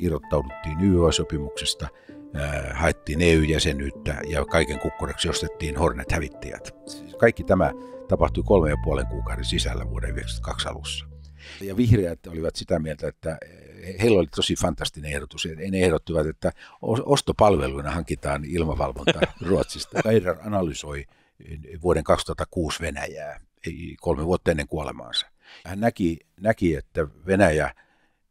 irrottauduttiin yy sopimuksesta haettiin EU-jäsenyyttä ja kaiken kukkuraksi ostettiin Hornet-hävittäjät. Siis kaikki tämä tapahtui kolme ja puolen kuukauden sisällä vuoden 1992 alussa. Ja vihreät olivat sitä mieltä, että eh, heillä oli tosi fantastinen ehdotus. Ne ehdottivat, että ostopalveluina hankitaan ilmavalvonta Ruotsista. Kairar analysoi eh, vuoden 2006 Venäjää kolme vuotta ennen kuolemaansa. Hän näki, näki että Venäjä –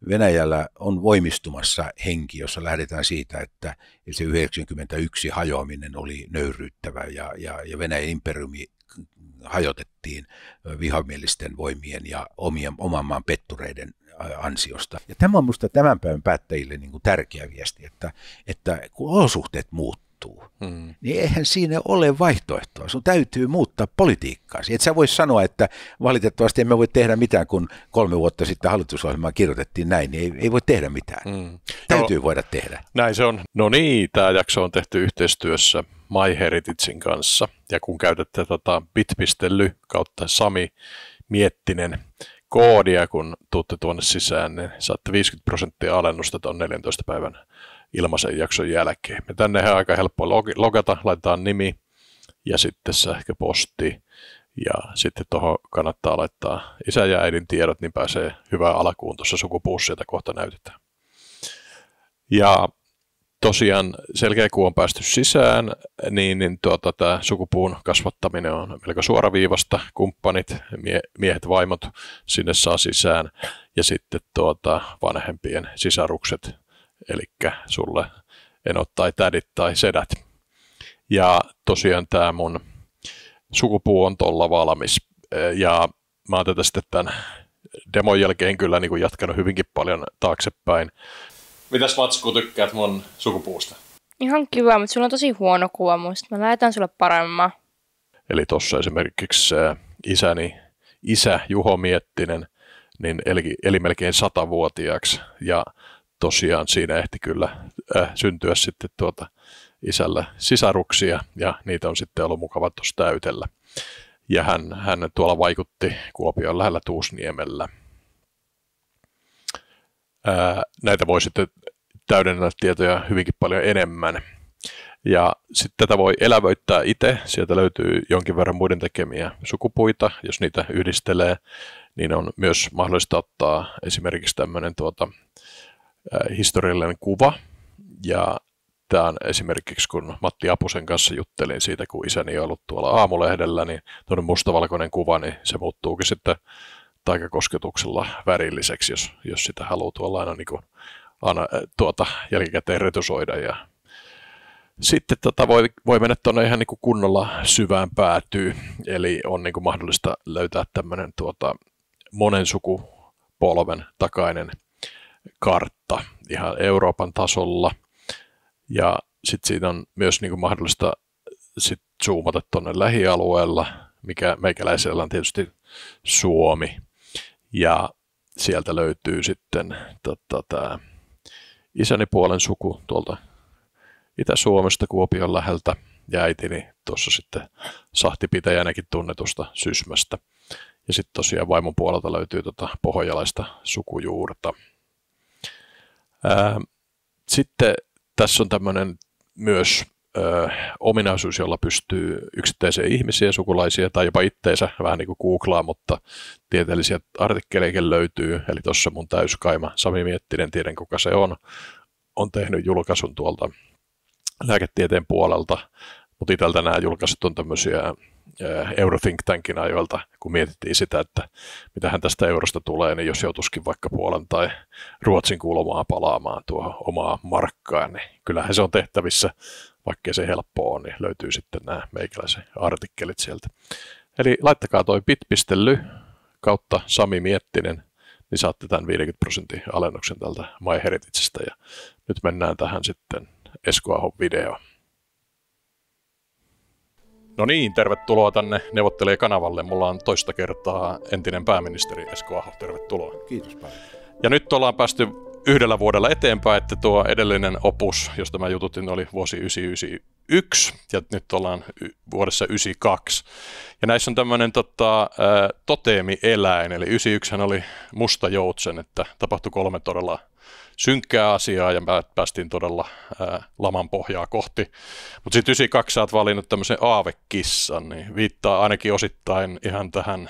Venäjällä on voimistumassa henki, jossa lähdetään siitä, että se 91 hajoaminen oli nöyryyttävä ja, ja, ja Venäjän imperiumi hajotettiin vihamielisten voimien ja omien, oman maan pettureiden ansiosta. Ja tämä on minusta tämän päivän päättäjille niin kuin tärkeä viesti, että, että kun olosuhteet muuttuu, muuttuu, mm. niin eihän siinä ole vaihtoehtoa. Sun täytyy muuttaa politiikkaa. Et sä voi sanoa, että valitettavasti emme voi tehdä mitään, kun kolme vuotta sitten hallitusohjelmaa kirjoitettiin näin, niin ei, ei voi tehdä mitään. Mm. Täytyy Joo. voida tehdä. Näin se on. No niin, tämä jakso on tehty yhteistyössä MyHeritagein kanssa. Ja kun käytätte tota bit.ly kautta Sami Miettinen koodia, kun tuutte tuonne sisään, niin saatte 50 prosenttia alennusta tuon 14 päivän ilmaisen jakson jälkeen. Me tänne on aika helppo logata, laitetaan nimi ja sitten sähköposti. Ja sitten tuohon kannattaa laittaa isä ja äidin tiedot, niin pääsee hyvään alakuun tuossa sukupuussa, jota kohta näytetään. Ja tosiaan selkeä, kun on päästy sisään, niin, niin tuota, tämä sukupuun kasvattaminen on melko suoraviivasta. Kumppanit, mie- miehet, vaimot sinne saa sisään ja sitten tuota, vanhempien sisarukset eli sulle enot tai tädit tai sedät. Ja tosiaan tämä mun sukupuu on tuolla valmis. Ja mä oon tätä sitten tämän demon jälkeen kyllä niin kuin jatkanut hyvinkin paljon taaksepäin. Mitäs Vatsku tykkäät mun sukupuusta? Ihan kiva, mutta sulla on tosi huono kuva musta. Mä lähetän sulle paremmin. Eli tuossa esimerkiksi isäni, isä Juho Miettinen, niin eli, eli melkein satavuotiaaksi. Ja tosiaan siinä ehti kyllä äh, syntyä sitten tuota isällä sisaruksia ja niitä on sitten ollut mukava tuossa täytellä. Ja hän, hän tuolla vaikutti Kuopion lähellä Tuusniemellä. Ää, äh, näitä voi sitten täydennellä tietoja hyvinkin paljon enemmän. Ja sitten tätä voi elävöittää itse. Sieltä löytyy jonkin verran muiden tekemiä sukupuita, jos niitä yhdistelee. Niin on myös mahdollista ottaa esimerkiksi tämmöinen tuota, Äh, historiallinen kuva. Ja tämä on esimerkiksi, kun Matti Apusen kanssa juttelin siitä, kun isäni on ollut tuolla aamulehdellä, niin tuonne mustavalkoinen kuva, niin se muuttuukin sitten taikakosketuksella värilliseksi, jos, jos sitä haluaa tuolla aina niin kuin, aina, äh, tuota, jälkikäteen retusoida. Ja sitten tota voi, voi mennä tuonne ihan niin kuin kunnolla syvään päätyy, eli on niin kuin mahdollista löytää tämmöinen tuota, monen sukupolven takainen kartta ihan Euroopan tasolla. Ja sitten siinä on myös niin kuin mahdollista sit zoomata tuonne lähialueella, mikä meikäläisellä on tietysti Suomi. Ja sieltä löytyy sitten tota, tämä isäni puolen suku tuolta Itä-Suomesta Kuopion läheltä ja äitini tuossa sitten sahtipitäjänäkin tunnetusta Sysmästä. Ja sitten tosiaan vaimon puolelta löytyy tota pohjalaista sukujuurta sitten tässä on tämmöinen myös ö, ominaisuus, jolla pystyy yksittäisiä ihmisiä, sukulaisia tai jopa itteensä vähän niin kuin googlaa, mutta tieteellisiä artikkeleja löytyy. Eli tuossa mun täyskaima Sami Miettinen, tiedän kuka se on, on tehnyt julkaisun tuolta lääketieteen puolelta, mutta itältä nämä julkaisut on tämmöisiä Äh, Eurothink Tankin ajoilta, kun mietittiin sitä, että mitä hän tästä eurosta tulee, niin jos joutuisikin vaikka Puolan tai Ruotsin kulmaa palaamaan tuohon omaa markkaan, niin kyllähän se on tehtävissä, vaikkei se helppo on, niin löytyy sitten nämä meikäläisen artikkelit sieltä. Eli laittakaa toi bit.ly kautta Sami Miettinen, niin saatte tämän 50 prosentin alennuksen tältä MyHeritageista. Ja nyt mennään tähän sitten Esko Ahon videoon. No niin, tervetuloa tänne Neuvottelee kanavalle. Mulla on toista kertaa entinen pääministeri Esko Aho. Tervetuloa. Kiitos paljon. Ja nyt ollaan päästy yhdellä vuodella eteenpäin, että tuo edellinen opus, josta mä jututin, oli vuosi 1991 ja nyt ollaan y- vuodessa 92. Ja näissä on tämmöinen tota, toteemieläin, eli 91 oli musta joutsen, että tapahtui kolme todella synkkää asiaa ja päästiin todella ää, laman pohjaa kohti. Mutta sitten 92 sä oot valinnut tämmöisen aavekissan, niin viittaa ainakin osittain ihan tähän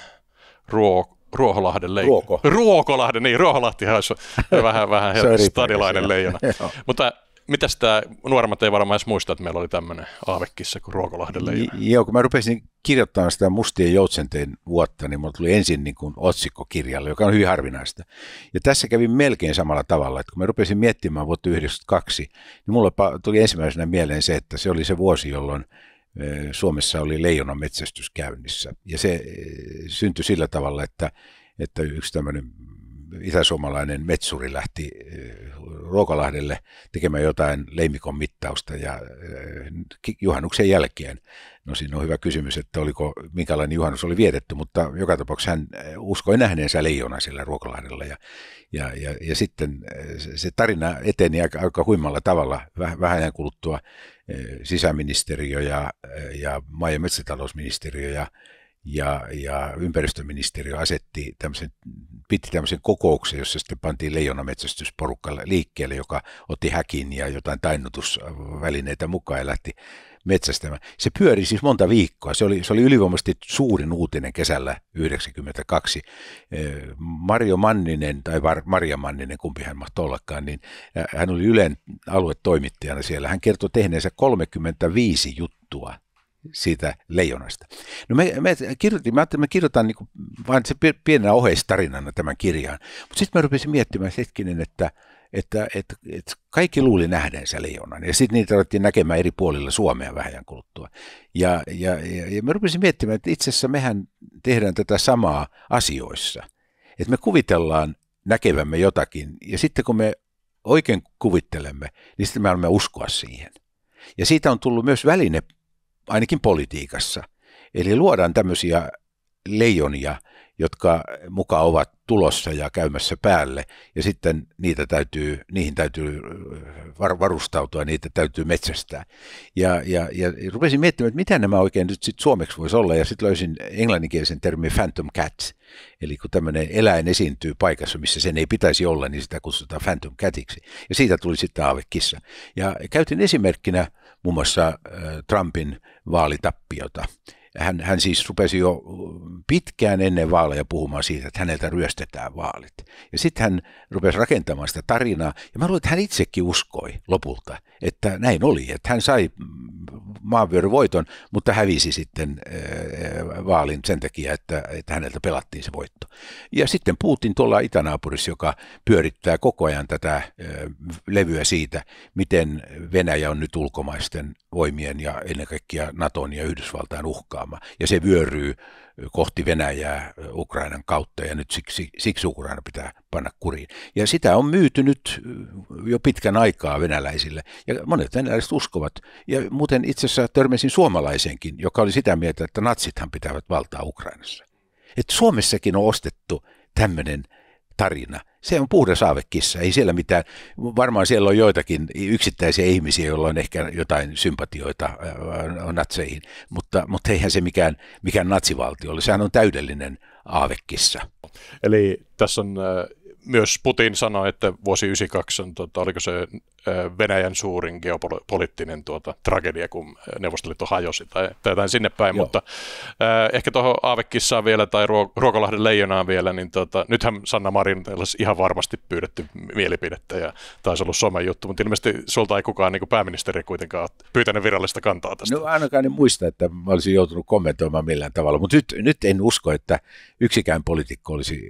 ruo- Ruoholahden leijona. Ruoko. Ruokolahden, niin Ruoholahtihan olisi vähän, vähän stadilainen leijona. Mutta mitäs tämä, nuoremmat ei varmaan edes muista, että meillä oli tämmöinen aavekissa kuin ruokolahdelle? Joo, kun mä rupesin kirjoittamaan sitä Mustien joutsenteen vuotta, niin mulla tuli ensin niin kuin otsikko kirjalle, joka on hyvin harvinaista. Ja tässä kävi melkein samalla tavalla, että kun mä rupesin miettimään vuotta 1992, niin mulla tuli ensimmäisenä mieleen se, että se oli se vuosi, jolloin Suomessa oli leijonan metsästys käynnissä. Ja se syntyi sillä tavalla, että, että yksi tämmöinen itäsuomalainen metsuri lähti eh, Ruokalahdelle tekemään jotain leimikon mittausta ja eh, juhannuksen jälkeen. No siinä on hyvä kysymys, että oliko, minkälainen juhannus oli vietetty, mutta joka tapauksessa hän eh, uskoi nähneensä leijona siellä Ruokalahdella ja, ja, ja, ja sitten se tarina eteni aika, aika huimalla tavalla vähän ajan kuluttua sisäministeriö ja, ja maa- ja metsätalousministeriö ja ja, ja ympäristöministeriö asetti tämmöisen, piti tämmöisen kokouksen, jossa sitten pantiin leijonametsästysporukka liikkeelle, joka otti häkin ja jotain tainnutusvälineitä mukaan ja lähti metsästämään. Se pyöri siis monta viikkoa. Se oli, se oli ylivoimaisesti suurin uutinen kesällä 1992. Mario Manninen, tai Maria Manninen, kumpi hän mahtoi ollakaan, niin hän oli Ylen aluetoimittajana siellä. Hän kertoi tehneensä 35 juttua siitä leijonasta. No me, me kirjoitin, mä ajattelin, että mä kirjoitan niin vain se pienenä oheistarinana tämän kirjaan. Mutta sitten mä rupesin miettimään hetkinen, että, että, että, että kaikki luuli nähdensä leijonan. Ja sitten niitä alettiin näkemään eri puolilla Suomea vähän kuluttua. Ja, ja, ja, ja mä rupesin miettimään, että itse asiassa mehän tehdään tätä samaa asioissa. Että me kuvitellaan näkevämme jotakin, ja sitten kun me oikein kuvittelemme, niin sitten me alamme uskoa siihen. Ja siitä on tullut myös väline ainakin politiikassa. Eli luodaan tämmöisiä leijonia, jotka mukaan ovat tulossa ja käymässä päälle, ja sitten niitä täytyy, niihin täytyy äh, varustautua, niitä täytyy metsästää. Ja, ja, ja rupesin miettimään, että mitä nämä oikein nyt sitten suomeksi voisi olla, ja sitten löysin englanninkielisen termin phantom cats, eli kun tämmöinen eläin esiintyy paikassa, missä sen ei pitäisi olla, niin sitä kutsutaan phantom catiksi, ja siitä tuli sitten aavekissa. Ja käytin esimerkkinä muun muassa äh, Trumpin vaalitappiota hän, hän siis rupesi jo pitkään ennen vaaleja puhumaan siitä, että häneltä ryöstetään vaalit. Ja sitten hän rupesi rakentamaan sitä tarinaa, ja mä luulen, että hän itsekin uskoi lopulta, että näin oli, että hän sai maanvyöryn voiton, mutta hävisi sitten eh, eh, vaalin sen takia, että, että häneltä pelattiin se voitto. Ja sitten Putin tuolla itänaapurissa, joka pyörittää koko ajan tätä eh, levyä siitä, miten Venäjä on nyt ulkomaisten voimien ja ennen kaikkea Naton ja Yhdysvaltain uhka leikkaama. Ja se vyöryy kohti Venäjää Ukrainan kautta ja nyt siksi, siksi Ukraina pitää panna kuriin. Ja sitä on myyty nyt jo pitkän aikaa venäläisille ja monet venäläiset uskovat. Ja muuten itse asiassa törmäsin suomalaisenkin, joka oli sitä mieltä, että natsithan pitävät valtaa Ukrainassa. Et Suomessakin on ostettu tämmöinen tarina se on puhdas aavekissa, ei siellä mitään, varmaan siellä on joitakin yksittäisiä ihmisiä, joilla on ehkä jotain sympatioita äh, natseihin, mutta, mutta eihän se mikään, mikään natsivaltio ole, sehän on täydellinen aavekissa. Eli tässä on äh, myös Putin sanoi, että vuosi 92 on, tota, oliko se Venäjän suurin geopoliittinen tuota, tragedia, kun Neuvostoliitto hajosi tai, tai jotain sinne päin, Joo. mutta äh, ehkä tuohon aavekissaan vielä tai ruo- Ruokolahden leijonaan vielä, niin tota, nythän Sanna Marin ihan varmasti pyydetty mielipidettä ja taisi ollut somen juttu, mutta ilmeisesti sulta ei kukaan niin pääministeri kuitenkaan pyytänyt virallista kantaa tästä. No ainakaan en muista, että mä olisin joutunut kommentoimaan millään tavalla, mutta nyt, nyt en usko, että yksikään poliitikko olisi,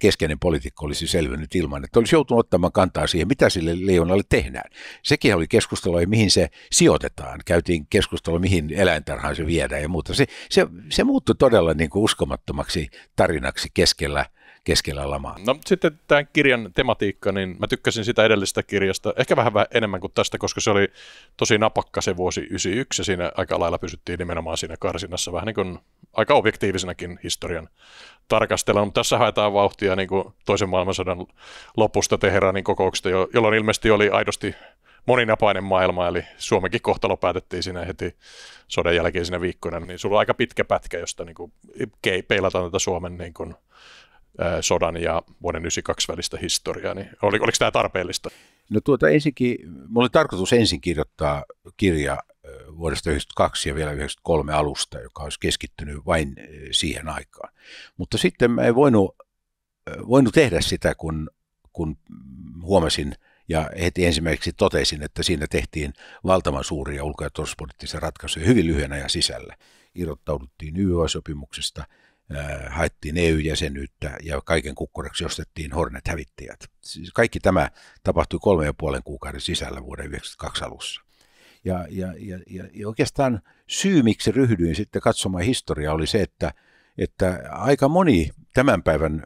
keskeinen poliitikko olisi selvinnyt ilman, että olisi joutunut ottamaan kantaa siihen, mitä sille leijonalle tehdään tehdään. Sekin oli keskustelu, mihin se sijoitetaan. Käytiin keskustelua, mihin eläintarhaan se viedään ja muuta. Se, se, se muuttui todella niin kuin uskomattomaksi tarinaksi keskellä – keskellä lamaa. No sitten tämän kirjan tematiikka, niin mä tykkäsin sitä edellisestä kirjasta, ehkä vähän, vähän enemmän kuin tästä, koska se oli tosi napakka se vuosi 91 ja siinä aika lailla pysyttiin nimenomaan siinä karsinnassa vähän niin kuin aika objektiivisenakin historian tarkastella, mutta tässä haetaan vauhtia niin kuin toisen maailmansodan lopusta Teheranin kokouksesta, jolloin ilmeisesti oli aidosti moninapainen maailma, eli Suomenkin kohtalo päätettiin siinä heti sodan siinä viikkoina, niin sulla on aika pitkä pätkä, josta niin kuin peilataan tätä Suomen niin kuin sodan ja vuoden 92 välistä historiaa, niin oli, oliko tämä tarpeellista? No tuota ensinkin, mulla oli tarkoitus ensin kirjoittaa kirja vuodesta 92 ja vielä 93 alusta, joka olisi keskittynyt vain siihen aikaan. Mutta sitten mä en voinut, voinut tehdä sitä, kun, kun huomasin ja heti ensimmäiseksi totesin, että siinä tehtiin valtavan suuria ulko- ja turvallisuuspoliittisia ratkaisuja hyvin lyhyen ajan sisällä. Irrottauduttiin YY-sopimuksesta – haettiin EU-jäsenyyttä ja kaiken kukkuraksi ostettiin Hornet-hävittäjät. Siis kaikki tämä tapahtui kolme ja puolen kuukauden sisällä vuoden 1992 alussa. Ja, ja, ja, ja oikeastaan syy, miksi ryhdyin sitten katsomaan historiaa, oli se, että, että aika moni tämän päivän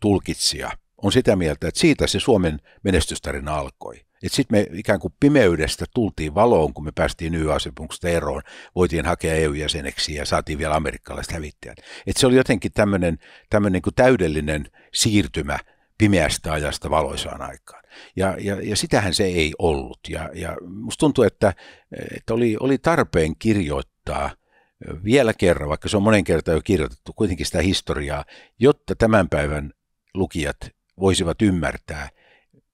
tulkitsija – on sitä mieltä, että siitä se Suomen menestystarina alkoi. Että sitten me ikään kuin pimeydestä tultiin valoon, kun me päästiin YA-sopimuksesta eroon. Voitiin hakea EU-jäseneksi ja saatiin vielä amerikkalaiset hävittäjät. Että se oli jotenkin tämmöinen niin täydellinen siirtymä pimeästä ajasta valoisaan aikaan. Ja, ja, ja sitähän se ei ollut. Ja, ja musta tuntuu, että, että oli, oli tarpeen kirjoittaa vielä kerran, vaikka se on monen kertaan jo kirjoitettu, kuitenkin sitä historiaa, jotta tämän päivän lukijat voisivat ymmärtää,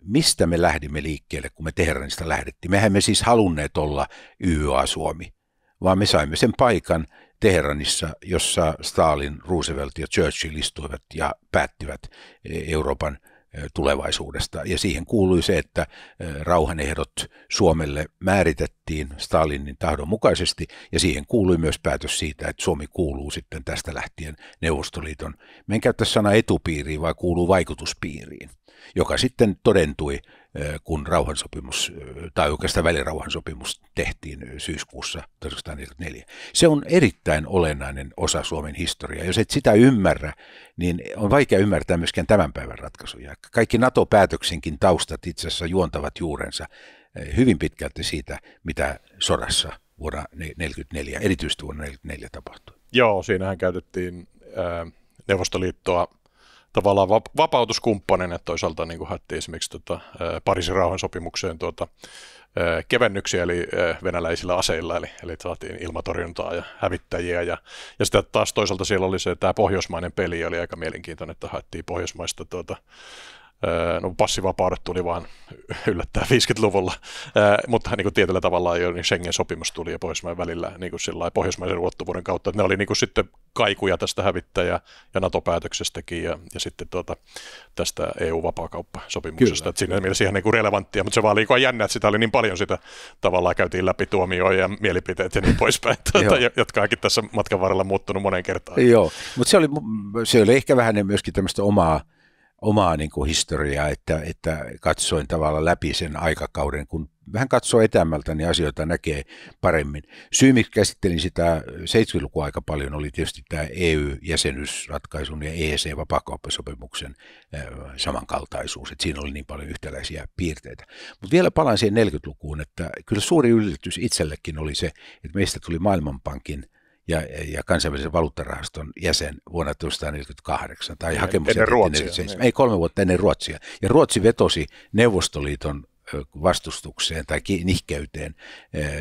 mistä me lähdimme liikkeelle, kun me Teheranista lähdettiin. Mehän me siis halunneet olla YYA Suomi, vaan me saimme sen paikan Teheranissa, jossa Stalin, Roosevelt ja Churchill istuivat ja päättivät e, Euroopan – tulevaisuudesta. Ja siihen kuului se, että rauhanehdot Suomelle määritettiin Stalinin tahdon mukaisesti, ja siihen kuului myös päätös siitä, että Suomi kuuluu sitten tästä lähtien Neuvostoliiton, mä en käytä sanaa etupiiriin, vaan kuuluu vaikutuspiiriin, joka sitten todentui kun rauhansopimus, tai oikeastaan välirauhansopimus tehtiin syyskuussa 1944. Se on erittäin olennainen osa Suomen historiaa. Jos et sitä ymmärrä, niin on vaikea ymmärtää myöskään tämän päivän ratkaisuja. Kaikki NATO-päätöksenkin taustat itse asiassa juontavat juurensa hyvin pitkälti siitä, mitä sodassa vuonna 1944, erityisesti vuonna 1944 tapahtui. Joo, siinähän käytettiin ää, Neuvostoliittoa tavallaan vapautuskumppanin, että toisaalta niin kuin haettiin esimerkiksi tota, Pariisin rauhansopimukseen tuota, kevennyksiä eli venäläisillä aseilla, eli, eli saatiin ilmatorjuntaa ja hävittäjiä. Ja, ja sitten taas toisaalta siellä oli se, tämä pohjoismainen peli oli aika mielenkiintoinen, että haettiin pohjoismaista tuota, Öö, no passivapaudet tuli vaan yllättää 50-luvulla, öö, mutta niin kuin tietyllä tavalla jo niin Schengen-sopimus tuli ja Pohjoismaiden välillä niin kuin sillä pohjoismaisen ulottuvuuden kautta, että ne oli niin kuin sitten kaikuja tästä hävittäjä ja NATO-päätöksestäkin ja, ja sitten tuota, tästä EU-vapaakauppasopimuksesta, että siinä mielessä ihan niin kuin relevanttia, mutta se vaan liikaa niinku jännä, että sitä oli niin paljon sitä tavallaan käytiin läpi tuomioja ja mielipiteet ja niin poispäin, tuota, jotka onkin tässä matkan varrella muuttunut monen kertaan. Joo, mutta se oli, se oli ehkä vähän myöskin tämmöistä omaa omaa niin kuin historiaa, että, että katsoin tavallaan läpi sen aikakauden, kun vähän katsoo etämältä, niin asioita näkee paremmin. Syy, miksi käsittelin sitä 70-lukua aika paljon, oli tietysti tämä EU-jäsenyysratkaisun ja EEC-vapaakauppasopimuksen samankaltaisuus, että siinä oli niin paljon yhtäläisiä piirteitä. Mutta vielä palaan siihen 40-lukuun, että kyllä suuri yllätys itsellekin oli se, että meistä tuli Maailmanpankin ja, ja kansainvälisen valuuttarahaston jäsen vuonna 1948 tai hakemus ennen Ruotsia, niin. ei kolme vuotta ennen Ruotsia. Ja Ruotsi vetosi Neuvostoliiton vastustukseen tai nihkeyteen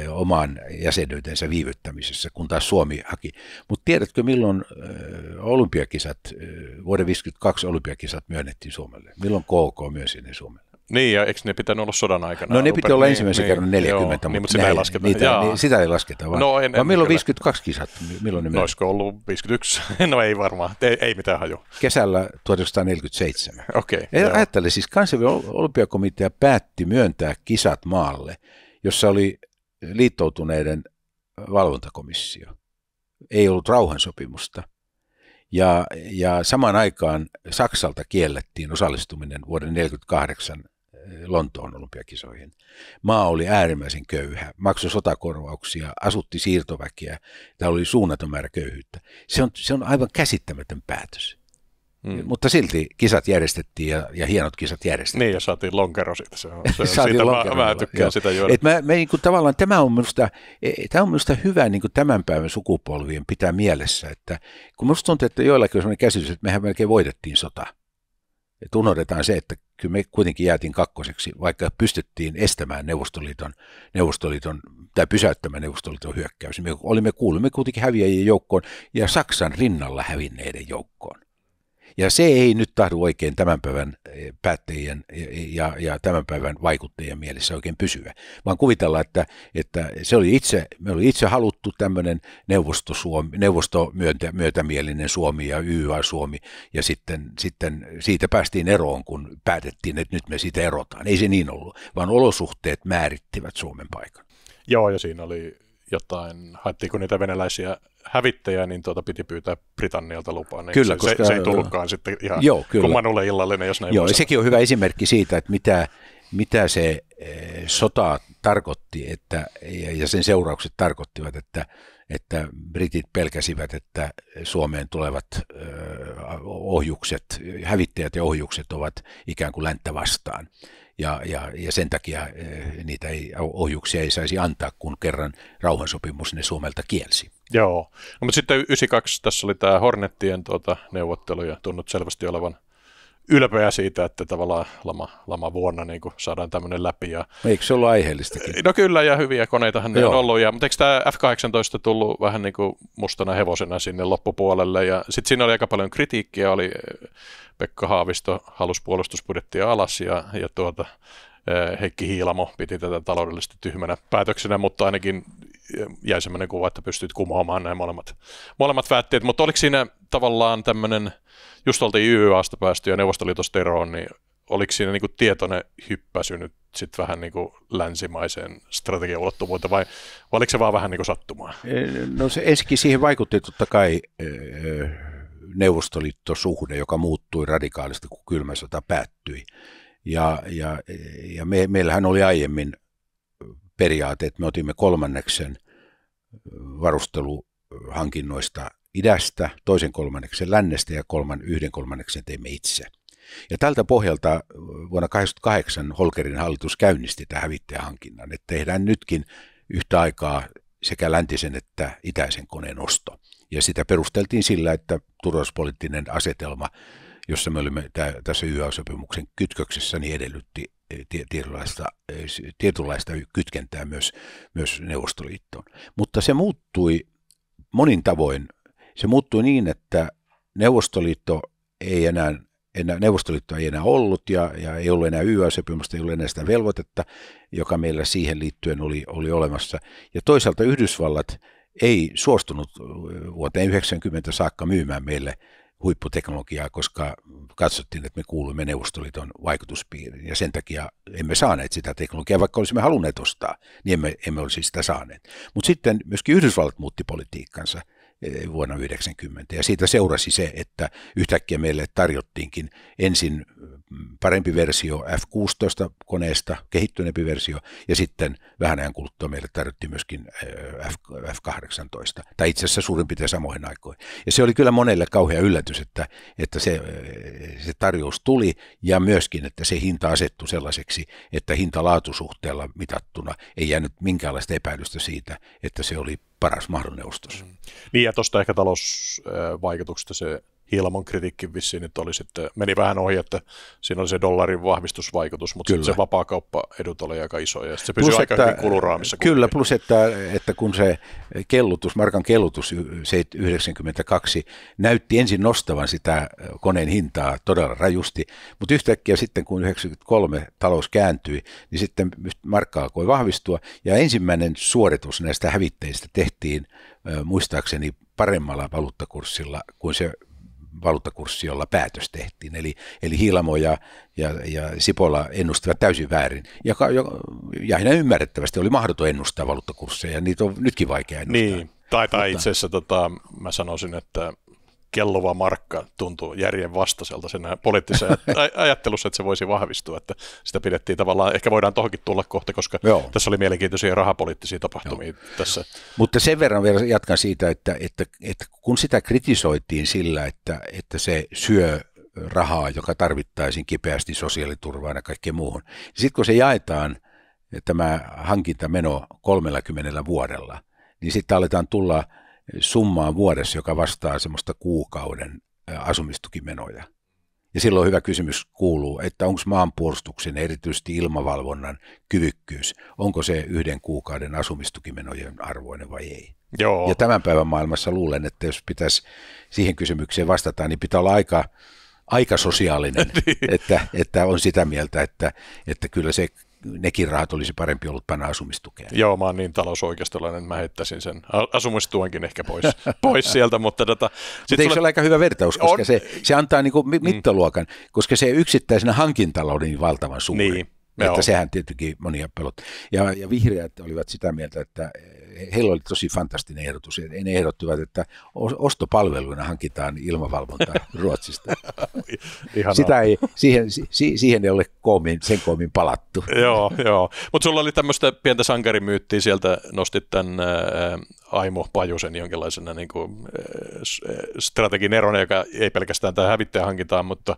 oman omaan jäsenyytensä viivyttämisessä, kun taas Suomi haki. Mutta tiedätkö, milloin olympiakisat, vuoden 1952 olympiakisat myönnettiin Suomelle? Milloin KK myönsi ne Suomelle? Niin, ja eikö ne pitänyt olla sodan aikana? No ne piti olla niin, ensimmäisen niin, kerran 40, niin, mutta, sitä ei lasketa. Niitä, niin, sitä ei lasketa, vaan, no, en, vaan en, milloin kyllä. 52 kisat? Milloin ne no, Olisiko ollut 51? no ei varmaan, ei, ei mitään haju. Kesällä 1947. Okei. Okay, ajattele, siis kansainvälinen olympiakomitea päätti myöntää kisat maalle, jossa oli liittoutuneiden valvontakomissio. Ei ollut rauhansopimusta. Ja, ja samaan aikaan Saksalta kiellettiin osallistuminen vuoden 1948 Lontoon olympiakisoihin. Maa oli äärimmäisen köyhä, maksoi sotakorvauksia, asutti siirtoväkeä. Tämä oli suunnaton määrä köyhyyttä. Se on, se on aivan käsittämätön päätös. Mm. Mutta silti kisat järjestettiin ja, ja hienot kisat järjestettiin. Niin, ja saatiin lonkero siitä. Se on, se, siitä mä, mä tykkään joo. sitä juoda. Et mä, mä niin kuin, tavallaan tämä on minusta, e, tämä on minusta hyvä niin kuin tämän päivän sukupolvien pitää mielessä, että kun minusta tuntuu, että joillakin on sellainen käsitys, että mehän melkein voitettiin sota. Että unohdetaan se, että kyllä me kuitenkin jäätiin kakkoseksi, vaikka pystyttiin estämään Neuvostoliiton, Neuvostoliiton tai pysäyttämään Neuvostoliiton hyökkäys. Me olimme, kuulimme kuitenkin häviäjien joukkoon ja Saksan rinnalla hävinneiden joukkoon. Ja se ei nyt tahdu oikein tämän päivän eh, päättäjien ja, ja tämän päivän vaikuttajien mielessä oikein pysyä, vaan kuvitella, että, että se oli itse, me oli itse haluttu tämmöinen neuvosto neuvostomyötämielinen Suomi ja YYA-Suomi, ja sitten, sitten siitä päästiin eroon, kun päätettiin, että nyt me siitä erotaan. Ei se niin ollut, vaan olosuhteet määrittivät Suomen paikan. Joo, ja siinä oli jotain, haettiinko niitä venäläisiä hävittäjä, niin tuota piti pyytää Britannialta lupaa. Niin kyllä, se, koska, se, ei tullutkaan sitten ihan joo, kyllä. kummanulle illallinen, niin jos näin Joo, sekin on hyvä esimerkki siitä, että mitä, mitä se eh, sota tarkoitti että, ja sen seuraukset tarkoittivat, että, että britit pelkäsivät, että Suomeen tulevat eh, ohjukset, hävittäjät ja ohjukset ovat ikään kuin länttä vastaan. Ja, ja, ja sen takia eh, niitä ei, ohjuksia ei saisi antaa, kun kerran rauhansopimus ne Suomelta kielsi. Joo, no, mutta sitten 92 tässä oli tämä Hornettien tuota, neuvottelu ja tunnut selvästi olevan ylpeä siitä, että tavallaan lama, lama vuonna niin saadaan tämmöinen läpi. Ja... Eikö se ollut aiheellistakin? No kyllä, ja hyviä koneitahan ne on ollut. Ja, mutta eikö tämä F-18 tullut vähän niin kuin mustana hevosena sinne loppupuolelle? Ja sitten siinä oli aika paljon kritiikkiä, oli eh, Pekka Haavisto halusi puolustusbudjettia alas ja, ja tuota, eh, Heikki Hiilamo piti tätä taloudellisesti tyhmänä päätöksenä, mutta ainakin jäi sellainen kuva, että pystyt kumoamaan nämä molemmat, molemmat väitteet, mutta oliko siinä tavallaan tämmöinen, just oltiin YYAsta päästy ja Neuvostoliitosta eroon, niin oliko siinä kuin niinku tietoinen hyppäsy nyt sitten vähän kuin niinku länsimaiseen ulottuvuuteen vai, vai oliko se vaan vähän niin kuin sattumaa? No se ensinnäkin siihen vaikutti totta kai eh, neuvostoliittosuhde, joka muuttui radikaalisti, kun kylmä sota päättyi. Ja, ja, eh, ja me, meillähän oli aiemmin periaate, että me otimme kolmanneksen varusteluhankinnoista idästä, toisen kolmanneksen lännestä ja kolman, yhden kolmanneksen teimme itse. Ja tältä pohjalta vuonna 2008 Holkerin hallitus käynnisti tämän hävittäjähankinnan, että tehdään nytkin yhtä aikaa sekä läntisen että itäisen koneen osto. Ja sitä perusteltiin sillä, että turvallisuuspoliittinen asetelma, jossa me olimme tässä YA-sopimuksen kytköksessä, niin edellytti tietynlaista, eh, tietynlaista kytkentää myös, myös Neuvostoliittoon. Mutta se muuttui monin tavoin. Se muuttui niin, että Neuvostoliitto ei enää, enää Neuvostoliitto ei enää ollut ja, ja ei ollut enää YYA-sopimusta, ei ollut enää sitä velvoitetta, joka meillä siihen liittyen oli, oli olemassa. Ja toisaalta Yhdysvallat ei suostunut eh, vuoteen 90 saakka myymään meille huipputeknologiaa, koska katsottiin, että me kuulumme Neuvostoliiton vaikutuspiiriin ja sen takia emme saaneet sitä teknologiaa, vaikka olisimme halunneet ostaa, niin emme, emme olisi sitä saaneet. Mutta sitten myöskin Yhdysvallat muutti politiikkansa Eh, vuonna 90. Ja siitä seurasi se, että yhtäkkiä meille tarjottiinkin ensin mm, parempi versio F-16-koneesta, kehittyneempi versio, ja sitten vähän ajan kuluttua meille tarjottiin myöskin eh, F-18, tai itse asiassa suurin piirtein samoihin aikoihin. Ja se oli kyllä monelle kauhea yllätys, että, että se, eh, se tarjous tuli, ja myöskin, että se hinta asettui sellaiseksi, että hinta-laatusuhteella mitattuna ei jäänyt minkäänlaista epäilystä siitä, että se oli paras mahdollinen ostos. Mm. Niin ja tuosta ehkä talousvaikutuksesta äh, se Hiilamon kritiikki vissiin nyt niin oli sitten, meni vähän ohi, että siinä oli se dollarin vahvistusvaikutus, mutta kyllä. se edut oli aika isoja ja se pysyi plus, aika että, hyvin kuluraamissa. Kyllä, kuitenkin. plus että, että kun se kellutus, markan kellutus 92 näytti ensin nostavan sitä koneen hintaa todella rajusti, mutta yhtäkkiä sitten kun 93 talous kääntyi, niin sitten markka alkoi vahvistua ja ensimmäinen suoritus näistä hävitteistä tehtiin muistaakseni paremmalla valuuttakurssilla kuin se valuuttakurssi, jolla päätös tehtiin. Eli, eli Hiilamo ja, ja, ja Sipola ennustivat täysin väärin. Ja, ja, ja aina ymmärrettävästi oli mahdoton ennustaa valuuttakursseja, ja niitä on nytkin vaikea ennustaa. Niin, tai Mutta... itse asiassa, tota, mä sanoisin, että kellova markka tuntuu järjen vastaiselta sen poliittisessa ajattelussa, että se voisi vahvistua, että sitä pidettiin tavallaan, ehkä voidaan tohonkin tulla kohta, koska Joo. tässä oli mielenkiintoisia rahapoliittisia tapahtumia Joo. tässä. Mutta sen verran vielä jatkan siitä, että, että, että kun sitä kritisoitiin sillä, että, että se syö rahaa, joka tarvittaisiin kipeästi sosiaaliturvaan ja kaikkeen muuhun. Niin sitten kun se jaetaan tämä hankintameno 30 vuodella, niin sitten aletaan tulla summaa vuodessa, joka vastaa semmoista kuukauden asumistukimenoja. Ja silloin hyvä kysymys kuuluu, että onko maanpuolustuksen, erityisesti ilmavalvonnan kyvykkyys, onko se yhden kuukauden asumistukimenojen arvoinen vai ei? Joo. Ja tämän päivän maailmassa luulen, että jos pitäisi siihen kysymykseen vastata, niin pitää olla aika, aika sosiaalinen, niin. että, että on sitä mieltä, että, että kyllä se nekin rahat olisi parempi ollut panna asumistukea. Joo, mä oon niin talousoikeistolainen, että mä heittäisin sen asumistuenkin ehkä pois, pois sieltä, mutta tota... sit eikö se ole aika hyvä vertaus, koska on... se, se antaa niinku mm. mittaluokan, mm. koska se yksittäisenä hankintalla oli niin valtavan suuri. Niin. Me että on. sehän tietenkin monia pelot. Ja, ja vihreät olivat sitä mieltä, että heillä oli tosi fantastinen ehdotus. He ehdottivat, että ostopalveluina hankitaan ilmavalvonta Ruotsista. Sitä ei, siihen, si, siihen ei ole koomin, sen koomin palattu. joo, joo. mutta sulla oli tämmöistä pientä sankarimyyttiä sieltä, nostit tämän Aimo Pajusen jonkinlaisena niin kuin, eh, eh, strategin erona, joka ei pelkästään tämä hävittäjä hankitaan, mutta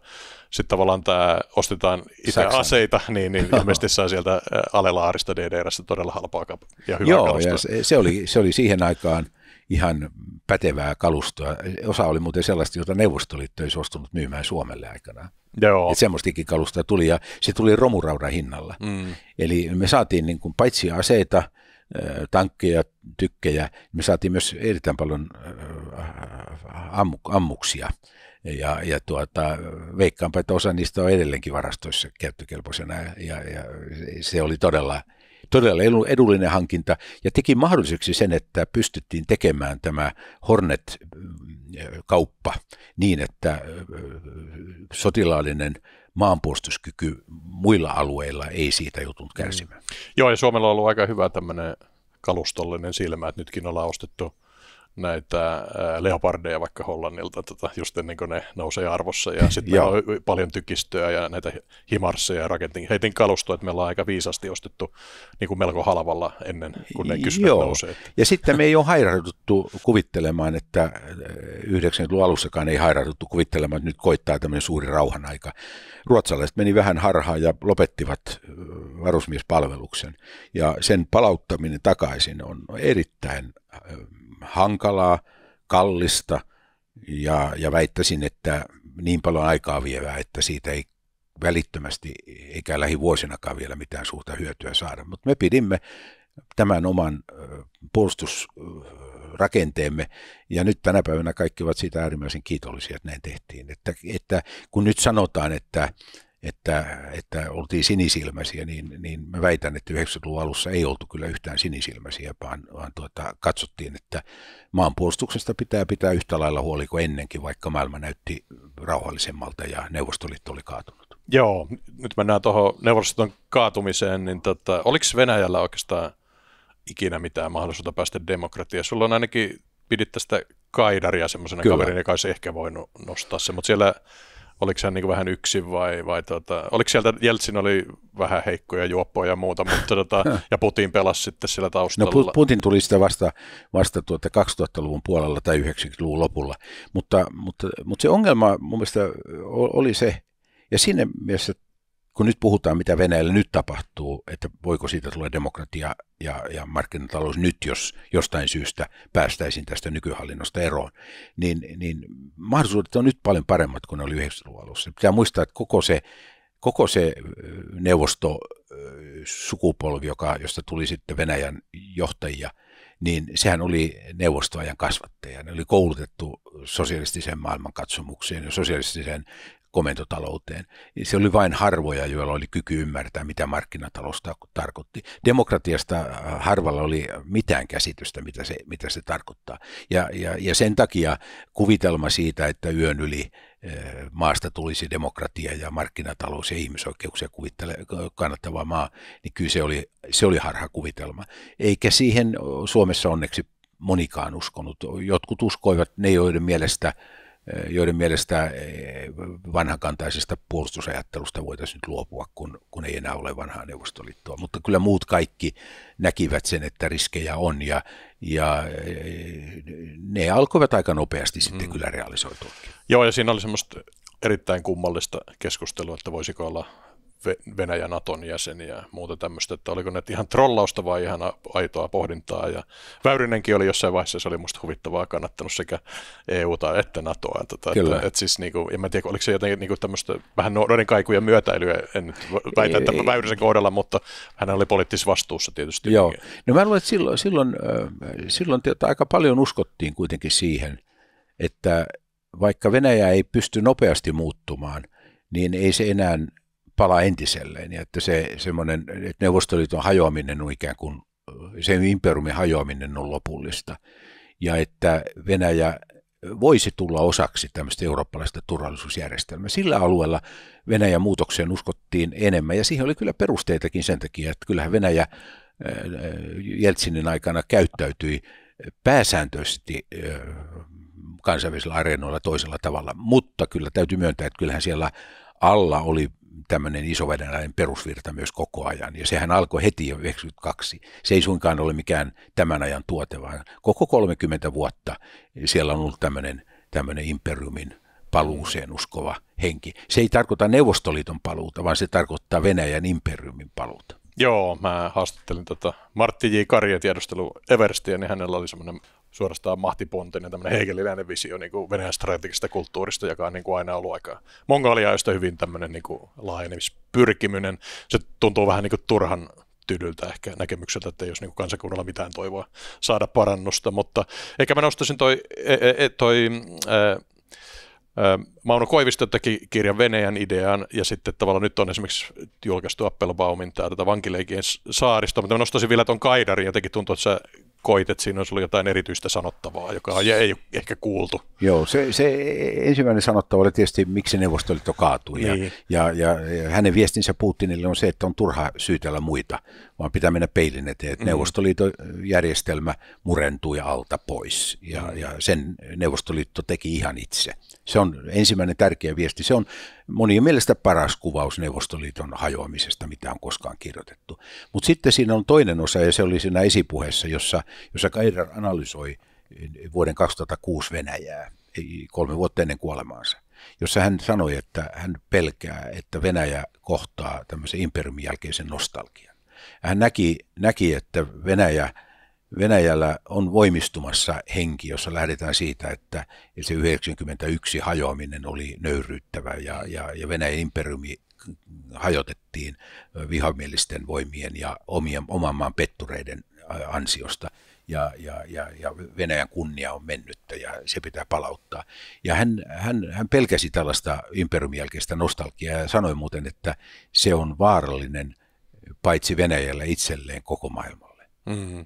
sitten tavallaan tämä ostetaan itse Saksan. aseita, niin, niin ilmeisesti saa sieltä eh, alelaarista DDRstä todella halpaa ja hyvää Joo, kalustoa. ja se, oli, se oli siihen aikaan ihan pätevää kalustoa. Osa oli muuten sellaista, jota Neuvostoliitto ei suostunut myymään Suomelle aikanaan. Joo. Että semmoistikin kalustoa tuli ja se tuli romuraudan hinnalla. Mm. Eli me saatiin niin kuin paitsi aseita, tankkeja, tykkejä. Me saatiin myös erittäin paljon ammuksia. Ja, ja tuota, veikkaanpa, että osa niistä on edelleenkin varastoissa käyttökelpoisena ja, ja se oli todella todella edullinen hankinta ja teki mahdolliseksi sen, että pystyttiin tekemään tämä Hornet-kauppa mm, niin, että sotilaallinen maanpuolustuskyky muilla alueilla ei siitä joutunut kärsimään. Mm. Joo, ja Suomella on ollut aika hyvä tämmöinen kalustollinen silmä, että nytkin ollaan ostettu näitä leopardeja vaikka Hollannilta tota, just ennen kuin ne nousee arvossa. Ja sitten meillä on paljon tykistöä ja näitä himarsseja ja rakentin heitin kalustoa, että me ollaan aika viisasti ostettu niin kuin melko halvalla ennen kuin ne kysymykset Joo. nousee. Ja sitten me ei ole hairahduttu kuvittelemaan, että 90-luvun alussakaan ei hairahduttu kuvittelemaan, että nyt koittaa tämmöinen suuri rauhan aika. Ruotsalaiset meni vähän harhaan ja lopettivat varusmiespalveluksen. Ja sen palauttaminen takaisin on erittäin hankalaa, kallista ja, ja väittäisin, että niin paljon aikaa vievää, että siitä ei välittömästi eikä lähivuosinakaan vielä mitään suurta hyötyä saada. Mutta me pidimme tämän oman puolustusrakenteemme ja nyt tänä päivänä kaikki ovat siitä äärimmäisen kiitollisia, että näin tehtiin. Että, että kun nyt sanotaan, että että, että oltiin sinisilmäisiä, niin, niin mä väitän, että 90-luvun alussa ei oltu kyllä yhtään sinisilmäisiä, vaan, vaan tuota, katsottiin, että maanpuolustuksesta pitää pitää yhtä lailla huoli kuin ennenkin, vaikka maailma näytti rauhallisemmalta ja Neuvostoliitto oli kaatunut. Joo, nyt mennään tuohon Neuvostoliiton kaatumiseen, niin tota, oliko Venäjällä oikeastaan ikinä mitään mahdollisuutta päästä demokratiaan? Sulla on ainakin, pidit tästä kaidaria semmoisena kaverin, joka olisi ehkä voinut nostaa sen, mutta siellä oliko hän niin vähän yksin vai, vai tota, oliko sieltä Jeltsin oli vähän heikkoja juoppoja ja muuta, mutta tota, ja Putin pelasi sitten sillä taustalla. No Putin tuli sitä vasta, vasta tuota 2000-luvun puolella tai 90-luvun lopulla, mutta, mutta, mutta se ongelma mun mielestä oli se, ja siinä mielessä kun nyt puhutaan, mitä Venäjällä nyt tapahtuu, että voiko siitä tulla demokratia ja, ja markkinatalous nyt, jos jostain syystä päästäisiin tästä nykyhallinnosta eroon, niin, niin mahdollisuudet on nyt paljon paremmat kuin ne oli 90-luvun alussa. Pitää muistaa, että koko se, koko se neuvosto sukupolvi, joka, josta tuli sitten Venäjän johtajia, niin sehän oli neuvostoajan kasvattaja. Ne oli koulutettu sosialistiseen maailmankatsomukseen ja sosialistiseen komentotalouteen. Se oli vain harvoja, joilla oli kyky ymmärtää, mitä markkinatalous tarkoitti. Demokratiasta äh, harvalla oli mitään käsitystä, mitä se, mitä se tarkoittaa. Ja, ja, ja sen takia kuvitelma siitä, että yön yli äh, maasta tulisi demokratia ja markkinatalous ja ihmisoikeuksia kuvittele, kannattava maa, niin kyllä se oli, se oli harha kuvitelma, Eikä siihen Suomessa onneksi monikaan uskonut. Jotkut uskoivat, ne joiden mielestä Eh, joiden mielestä eh, vanhakantaisesta puolustusajattelusta voitaisiin nyt luopua, kun, kun ei enää ole vanhaa Neuvostoliittoa. Mutta kyllä muut kaikki näkivät sen, että riskejä on ja, ja eh, ne alkoivat aika nopeasti sitten mm. kyllä realisoitua. Joo, ja siinä oli semmoista erittäin kummallista keskustelua, että voisiko olla Venäjä Naton jäseniä ja muuta tämmöistä, että oliko ne ihan trollausta vai ihan aitoa pohdintaa. Ja Väyrynenkin oli jossain vaiheessa, se oli musta huvittavaa, kannattanut sekä EUta että NATOa. Että, että, tota, Että, että siis, niin kuin, en mä tiedä, oliko se jotenkin niin tämmöistä vähän no-, noiden kaikujen myötäilyä, en nyt väitä, että Väyrysen kohdalla, mutta hän oli poliittisessa vastuussa tietysti. Joo, no mä luulen, että silloin, silloin, silloin tietysti, aika paljon uskottiin kuitenkin siihen, että vaikka Venäjä ei pysty nopeasti muuttumaan, niin ei se enää palaa entiselleen. Ja että se semmoinen, että Neuvostoliiton hajoaminen on ikään kuin, se imperiumin hajoaminen on lopullista. Ja että Venäjä voisi tulla osaksi tämmöistä eurooppalaista turvallisuusjärjestelmää. Sillä alueella Venäjän muutokseen uskottiin enemmän, ja siihen oli kyllä perusteitakin sen takia, että kyllähän Venäjä äh, Jeltsinin aikana käyttäytyi pääsääntöisesti äh, kansainvälisillä areenoilla toisella tavalla, mutta kyllä täytyy myöntää, että kyllähän siellä alla oli tämmöinen isovenäläinen perusvirta myös koko ajan. Ja sehän alkoi heti jo 92. Se ei suinkaan ole mikään tämän ajan tuote, vaan koko 30 vuotta siellä on ollut tämmöinen, tämmöinen imperiumin paluuseen uskova henki. Se ei tarkoita Neuvostoliiton paluuta, vaan se tarkoittaa Venäjän imperiumin paluuta. Joo, mä haastattelin tota Martti J. Karja tiedustelu Everstiä, niin hänellä oli semmoinen suorastaan mahtipontinen tämmöinen hegeliläinen visio niin kuin Venäjän strategisesta kulttuurista, joka on niin kuin aina ollut aika mongoliaista hyvin tämmöinen niin kuin laajenemispyrkiminen. Se tuntuu vähän niin kuin turhan tylyltä ehkä näkemykseltä, että jos niin kuin kansakunnalla mitään toivoa saada parannusta, mutta ehkä mä nostaisin toi, e, e, e, toi e, Mauno Koivisto teki kirjan Venäjän idean, ja sitten tavallaan nyt on esimerkiksi julkaistu Appelbaumin tämä tätä vankileikien saaristo, mutta mä nostaisin vielä tuon Kaidarin, teki tuntuu, että sä koit, että siinä olisi ollut jotain erityistä sanottavaa, joka ei ole ehkä kuultu. Joo, se, se ensimmäinen sanottava oli tietysti, miksi Neuvostoliitto kaatui. Niin. Ja, ja, ja hänen viestinsä Putinille on se, että on turha syytellä muita, vaan pitää mennä peilin eteen, että mm. Neuvostoliiton järjestelmä murentui alta pois. Ja, mm. ja sen Neuvostoliitto teki ihan itse. Se on ensimmäinen tärkeä viesti. Se on monien mielestä paras kuvaus Neuvostoliiton hajoamisesta, mitä on koskaan kirjoitettu. Mutta sitten siinä on toinen osa, ja se oli siinä esipuheessa, jossa, jossa Kairar analysoi eh, vuoden 2006 Venäjää, kolme vuotta ennen kuolemaansa, jossa hän sanoi, että hän pelkää, että Venäjä kohtaa tämmöisen imperiumin jälkeisen nostalgian. Hän näki, näki että Venäjä – Venäjällä on voimistumassa henki, jossa lähdetään siitä, että se 91 hajoaminen oli nöyryyttävä ja, ja, ja Venäjän imperiumi hajotettiin vihamielisten voimien ja omien, oman maan pettureiden ansiosta. Ja, ja, ja, ja Venäjän kunnia on mennyt ja se pitää palauttaa. Ja hän, hän, hän pelkäsi tällaista imperiumin nostalgiaa ja sanoi muuten, että se on vaarallinen paitsi Venäjällä itselleen koko maailma. Mm.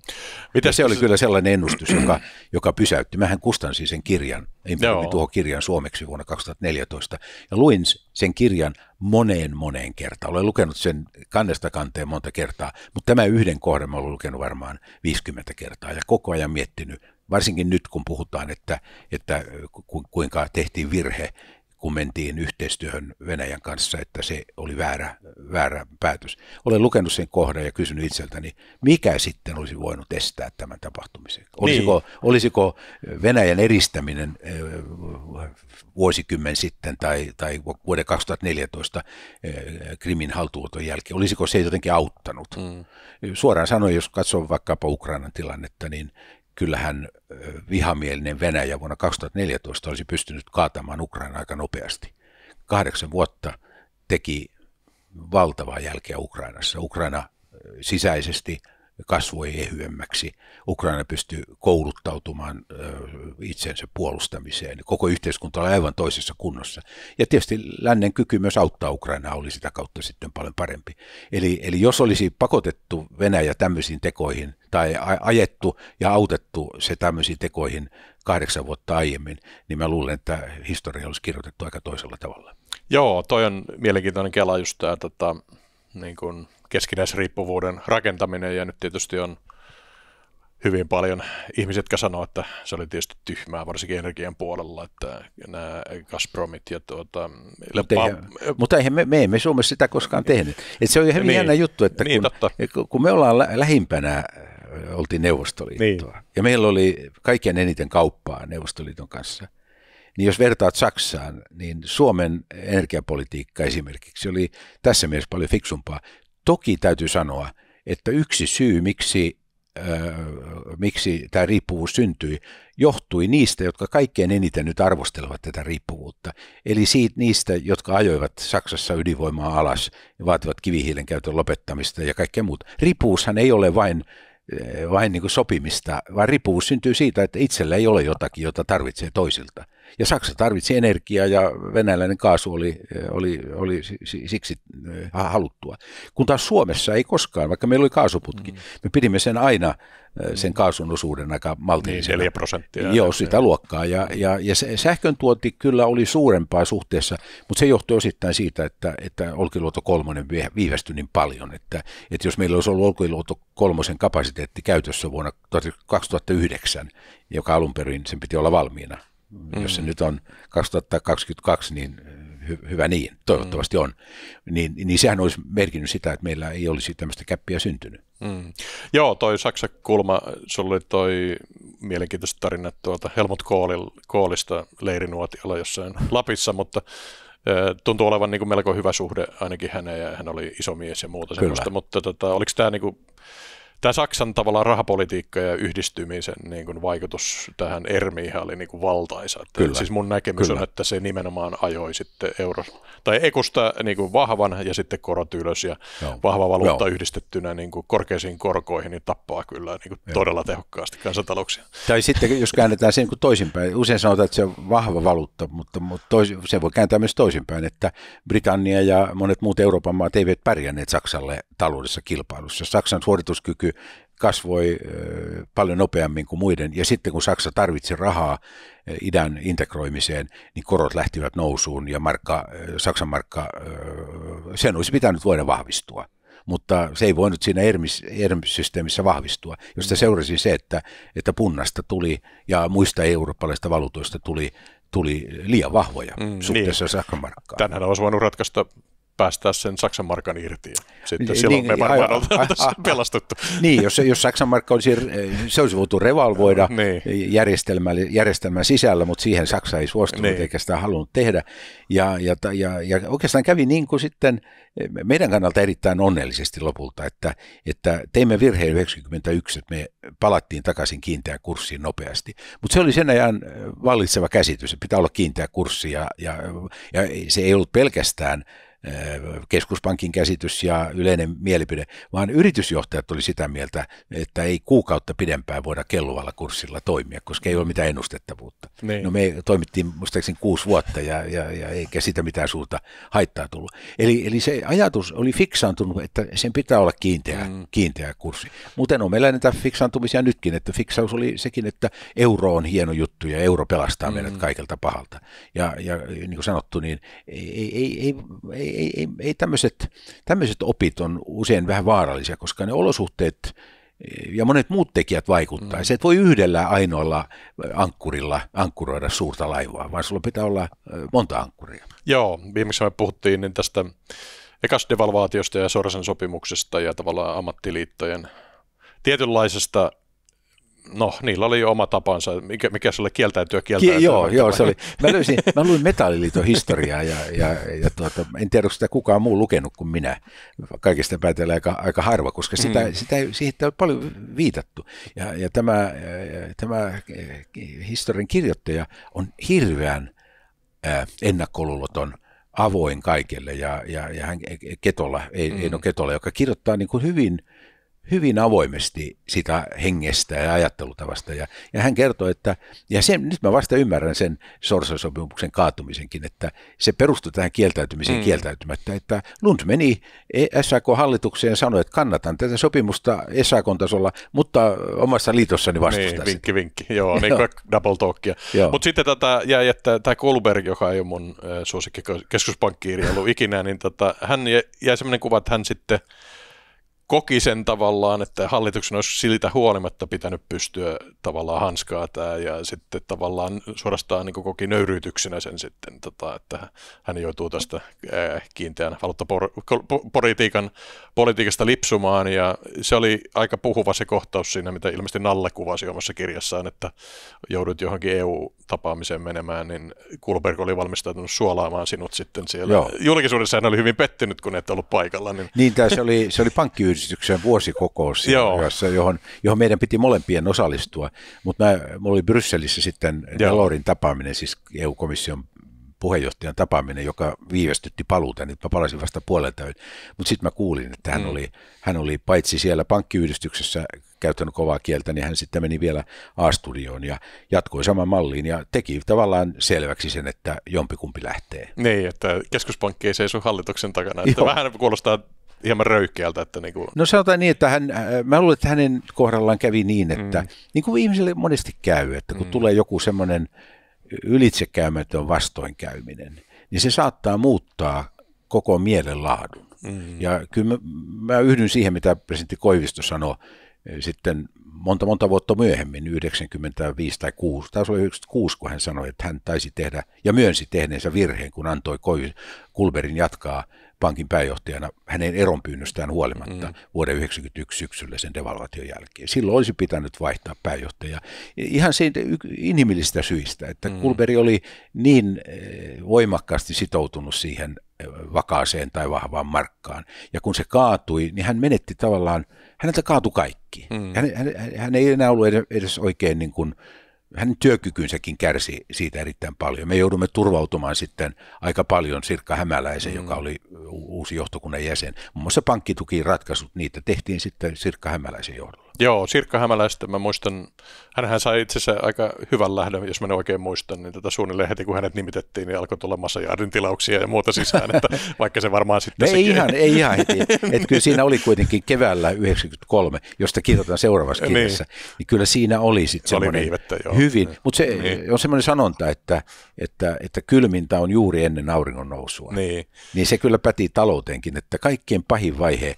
Mitä se oli kyllä sellainen ennustus, joka, joka pysäytti. Mähän kustansin sen kirjan, improvin tuo kirjan suomeksi vuonna 2014, ja luin sen kirjan moneen moneen kertaan. Olen lukenut sen kannesta kanteen monta kertaa, mutta tämä yhden kohdan olen lukenut varmaan 50 kertaa ja koko ajan miettinyt, varsinkin nyt kun puhutaan, että, että kuinka tehtiin virhe, kun mentiin yhteistyöhön Venäjän kanssa, että se oli väärä, väärä päätös. Olen lukenut sen kohdan ja kysynyt itseltäni, mikä sitten olisi voinut estää tämän tapahtumisen? Niin. Olisiko, niin. olisiko Venäjän eristäminen eh, vuosikymmen sitten tai, tai vuoden 2014 eh, Krimin haltuuton jälkeen, olisiko se jotenkin auttanut? Mm. Suoraan sanoen, jos katsoo vaikkapa Ukrainan tilannetta, niin kyllähän vihamielinen Venäjä vuonna 2014 olisi pystynyt kaatamaan Ukraina aika nopeasti. Kahdeksan vuotta teki valtavaa jälkeä Ukrainassa. Ukraina sisäisesti kasvoi ehyemmäksi. Ukraina pystyi kouluttautumaan itsensä puolustamiseen. Koko yhteiskunta oli aivan toisessa kunnossa. Ja tietysti lännen kyky myös auttaa Ukrainaa oli sitä kautta sitten paljon parempi. Eli, eli jos olisi pakotettu Venäjä tämmöisiin tekoihin tai ajettu ja autettu se tämmöisiin tekoihin kahdeksan vuotta aiemmin, niin mä luulen, että historia olisi kirjoitettu aika toisella tavalla. Joo, toi on mielenkiintoinen kela just tämä, tota, niin kun keskinäisriippuvuuden rakentaminen ja nyt tietysti on hyvin paljon ihmiset, jotka sanoo, että se oli tietysti tyhmää, varsinkin energian puolella, että nämä Gazpromit ja tuota... Mutta eihän, pa- mutta eihän me, me emme Suomessa sitä koskaan tehneet. Et se on hyvin niin, jännä juttu, että niin, kun, totta. kun me ollaan lähimpänä oltiin Neuvostoliittoa, niin. ja meillä oli kaikkein eniten kauppaa Neuvostoliiton kanssa, niin jos vertaat Saksaan, niin Suomen energiapolitiikka esimerkiksi oli tässä mielessä paljon fiksumpaa. Toki täytyy sanoa, että yksi syy, miksi, äh, miksi tämä riippuvuus syntyi, johtui niistä, jotka kaikkein eniten nyt arvostelevat tätä riippuvuutta. Eli siitä, niistä, jotka ajoivat Saksassa ydinvoimaa alas ja vaativat kivihiilen käytön lopettamista ja kaikkea muuta. Riippuvuushan ei ole vain vain niin sopimista, vaan riippuvuus syntyy siitä, että itsellä ei ole jotakin, jota tarvitsee toisilta. Ja Saksa tarvitsi energiaa ja venäläinen kaasu oli, eh, oli, oli siksi eh, haluttua. Kun taas Suomessa ei koskaan, vaikka meillä oli kaasuputki, mm. me pidimme sen aina eh, sen mm. kaasun osuuden aika maltillisena. Niin, 4 prosenttia. Joo, sitä luokkaa. Ja, ja, ja sähkön tuoti kyllä oli suurempaa suhteessa, mutta se johtui osittain siitä, että, että Olkiluoto kolmonen viivästyi niin paljon, että, että jos meillä olisi ollut Olkiluoto kolmosen kapasiteetti käytössä vuonna 2009, joka alun perin sen piti olla valmiina Mm. Jos se mm. nyt on 2022, niin eh, hy- hyvä niin, toivottavasti mm. on. Niin, niin sehän olisi merkinnyt sitä, että meillä ei olisi tämmöistä käppiä syntynyt. Mm. Joo, toi Saksa-kulma, sulla oli toi mielenkiintoiset tarinat tuolta Helmut Koolil, Koolista leirinuotiolla jossain Lapissa, mutta eh, tuntuu olevan niin kuin melko hyvä suhde ainakin häneen ja hän oli iso mies ja muuta Kyllä. semmoista, mutta tota, oliko tämä niin kuin, tämä Saksan tavallaan rahapolitiikka ja yhdistymisen niin kuin vaikutus tähän ERMIin oli niin kuin valtaisa. Että Kyllä. Siis mun näkemys Kyllä. on, että se nimenomaan ajoi sitten euro, tai ekusta niin kuin vahvan ja sitten korot ylös ja Joo. vahva valuutta Joo. yhdistettynä niin kuin korkeisiin korkoihin niin tappaa kyllä niin kuin todella tehokkaasti kansantalouksia. Tai sitten jos käännetään sen niin toisinpäin, usein sanotaan, että se on vahva valuutta, mutta, mutta tois, se voi kääntää myös toisinpäin, että Britannia ja monet muut Euroopan maat eivät pärjänneet Saksalle taloudessa kilpailussa. Saksan suorituskyky kyky kasvoi paljon nopeammin kuin muiden. Ja sitten kun Saksa tarvitsi rahaa idän integroimiseen, niin korot lähtivät nousuun ja markka, Saksan markka, sen olisi pitänyt voida vahvistua. Mutta se ei voinut siinä ERM-systeemissä vahvistua, josta mm. seurasi se, että, että punnasta tuli ja muista eurooppalaisista valuutoista tuli tuli liian vahvoja mm, suhteessa niin. sähkömarkkaan. Tänään olisi voinut ratkaista päästää sen Saksan markan irti. sitten niin, silloin niin, me niin, varmaan ollaan pelastettu. Niin, jos, jos Saksan markka olisi, eh, se olisi voitu revalvoida niin. järjestelmän, järjestelmän sisällä, mutta siihen Saksa ei suostunut niin. eikä sitä halunnut tehdä. Ja, ja, ja, ja oikeastaan kävi niin kuin sitten eh, meidän kannalta erittäin onnellisesti lopulta, että, että teimme virheen 91, että me palattiin takaisin kiinteään kurssiin nopeasti. Mutta se oli sen ajan eh, vallitseva käsitys, että pitää olla kiinteä kurssi ja, ja, ja se ei ollut pelkästään – Äh, keskuspankin käsitys ja yleinen mielipide, vaan yritysjohtajat oli sitä mieltä, että ei kuukautta pidempään voida kelluvalla kurssilla toimia, koska ei ole mm. mitään ennustettavuutta. Niin. No me toimittiin muistaakseni kuusi vuotta ja, ja, ja eikä sitä mitään suurta haittaa tullut. Eli, eli se ajatus oli fiksaantunut, että sen pitää olla kiinteä, mm. kiinteä kurssi. Muuten on meillä näitä fiksaantumisia nytkin, että fiksaus oli sekin, että euro on hieno juttu ja euro pelastaa mm. meidät kaikelta pahalta. Ja, ja niin kuin sanottu, niin ei, ei, ei, ei ei, ei, ei tämmöiset, tämmöiset opit on usein vähän vaarallisia, koska ne olosuhteet eh, ja monet muut tekijät vaikuttaa. Mm. Se et voi yhdellä ainoalla eh, ankkurilla ankkuroida suurta laivaa, vaan sulla pitää olla eh, monta ankkuria. Joo, viimeksi me puhuttiin niin tästä ekasdevalvaatiosta devalvaatiosta ja Sorsen sopimuksesta ja tavallaan ammattiliittojen tietynlaisesta No, niillä oli jo oma tapansa. Mikä, mikä se oli kieltäytyä kieltäytyä? Ki- joo, joo, se oli. Mä, löysin, mä luin Metalliliiton historiaa ja, ja, ja tuota, en tiedä, onko sitä kukaan muu lukenut kuin minä. Kaikista päätellä aika, aika harva, koska sitä, mm. sitä, siitä on paljon viitattu. Ja, ja tämä, äh, tämä äh, historian kirjoittaja on hirveän äh, ennakkoluuloton avoin kaikille ja, ja, ja hän ketolla, ei, mm. ole Ketola, joka kirjoittaa niin kuin hyvin – hyvin avoimesti sitä hengestä ja ajattelutavasta. Ja, ja hän kertoi, että, ja sen, nyt mä vasta ymmärrän sen Sorsa-sopimuksen kaatumisenkin, että se perustui tähän kieltäytymiseen mm. kieltäytymättä, että Lund meni e- SAK-hallitukseen ja sanoi, että kannatan tätä sopimusta SAK-tasolla, mutta omassa liitossani vastustaa niin, vinkki, sitä. vinkki, joo, niin kuin double talkia. Mutta sitten tätä tota, jäi, että tämä Kolberg, joka ei ole mun äh, suosikki keskuspankkiiri ollut ikinä, niin tota, hän jäi sellainen kuva, että hän sitten koki sen tavallaan, että hallituksen olisi siltä huolimatta pitänyt pystyä tavallaan hanskaa tämä ja sitten tavallaan suorastaan niin koki nöyryytyksenä sen sitten, tota, että hän joutuu tästä kiinteän valuuttapolitiikan politiikasta lipsumaan ja se oli aika puhuva se kohtaus siinä, mitä ilmeisesti Nalle kuvasi omassa kirjassaan, että joudut johonkin EU-tapaamiseen menemään, niin Kulberg oli valmistautunut suolaamaan sinut sitten siellä. Joo. Julkisuudessa hän oli hyvin pettynyt, kun et ollut paikalla. Niin, niin tämä, se oli, se oli pankki yhdistyksen vuosikokous, jossa, johon, johon meidän piti molempien osallistua. Mutta minulla oli Brysselissä sitten Delorin tapaaminen, siis EU-komission puheenjohtajan tapaaminen, joka viivästytti paluuta, niin mä palasin vasta puolelta. Mutta sitten mä kuulin, että hän, mm. oli, hän oli paitsi siellä pankkiyhdistyksessä käyttänyt kovaa kieltä, niin hän sitten meni vielä A-studioon ja jatkoi saman malliin ja teki tavallaan selväksi sen, että jompikumpi lähtee. Niin, että keskuspankki ei seiso hallituksen takana. Että vähän kuulostaa hieman röyhkeältä. Että niin kuin... No sanotaan niin, että hän, äh, mä luulen, että hänen kohdallaan kävi niin, että mm. niin kuin ihmiselle monesti käy, että kun mm. tulee joku semmoinen ylitsekäymätön vastoinkäyminen, niin se saattaa muuttaa koko mielenlaadun. Mm. Ja kyllä mä, mä yhdyn siihen, mitä presidentti Koivisto sanoi eh, sitten monta monta vuotta myöhemmin, 95 tai 6, se oli 96, kun hän sanoi, että hän taisi tehdä ja myönsi tehneensä virheen, kun antoi Kulberin jatkaa pankin pääjohtajana hänen eronpyynnöstään huolimatta mm. vuoden 1991 syksyllä sen devalvaation jälkeen. Silloin olisi pitänyt vaihtaa pääjohtaja ihan siitä inhimillisistä syistä, että mm. Kulberi oli niin eh, voimakkaasti sitoutunut siihen eh, vakaaseen tai vahvaan markkaan. Ja kun se kaatui, niin hän menetti tavallaan, häneltä kaatui kaikki. Mm. Hän, hän, hän ei enää ollut edes oikein niin kuin, äh, hänen työkykynsäkin kärsi siitä erittäin paljon. Me joudumme turvautumaan sitten aika paljon Sirkka Hämäläisen, mm. joka oli uusi johtokunnan jäsen. Muun muassa pankkitukiratkaisut, niitä tehtiin sitten Sirkka Hämäläisen johdolla. Joo, Sirkka Hämäläistä mä muistan, hänhän sai itse asiassa aika hyvän lähdön, jos mä ne oikein muistan, niin tätä tota suunnilleen heti kun hänet nimitettiin, niin alkoi tulla Masajaarin tilauksia ja muuta sisään, että vaikka se varmaan sitten no ei sekin... ihan, ei ihan heti, että kyllä siinä oli kuitenkin keväällä 93, josta kirjoitetaan seuraavassa niin. kirjassa, niin. niin kyllä siinä oli sitten semmoinen oli viivettä, joo. hyvin, niin. mutta se niin. on semmoinen sanonta, että, että, että kylmintä on juuri ennen auringon nousua, niin. niin se kyllä päti talouteenkin, että kaikkien pahin vaihe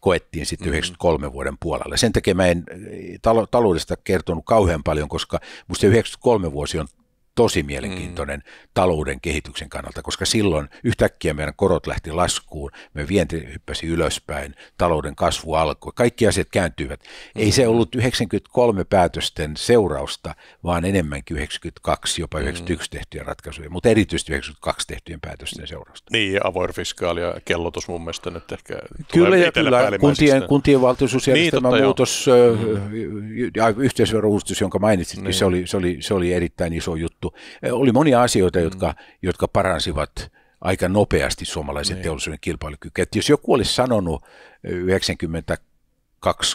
koettiin sitten 93 mhm. vuoden puolella. Sen takia mä en eh, taloudesta kertonut kauhean paljon, koska musta 93 vuosi on tosi mielenkiintoinen mm. talouden kehityksen kannalta, koska silloin yhtäkkiä meidän korot lähti laskuun, me vienti hyppäsi ylöspäin, talouden kasvu alkoi, kaikki asiat kääntyivät. Mm. Ei se mm. ollut 93 päätösten seurausta, vaan enemmänkin 92, jopa 91 mm. tehtyjä ratkaisuja, mutta erityisesti 92 tehtyjen päätösten seurausta. Niin, ja avoin fiskaali ja kellotus mun mielestä nyt ehkä Kyllä ja kyllä, kuntien, kuntien valtuusjärjestelmän niin, muutos jo. Mm. ja yhteisverouudistus, jonka mainitsitkin, niin. se, niin. oli, se, oli, se oli erittäin iso juttu muutettu. Oli monia asioita, mm. jotka, mm. jotka paransivat aika nopeasti suomalaisen mm. teollisuuden kilpailukykyä. Et jos joku olisi sanonut 92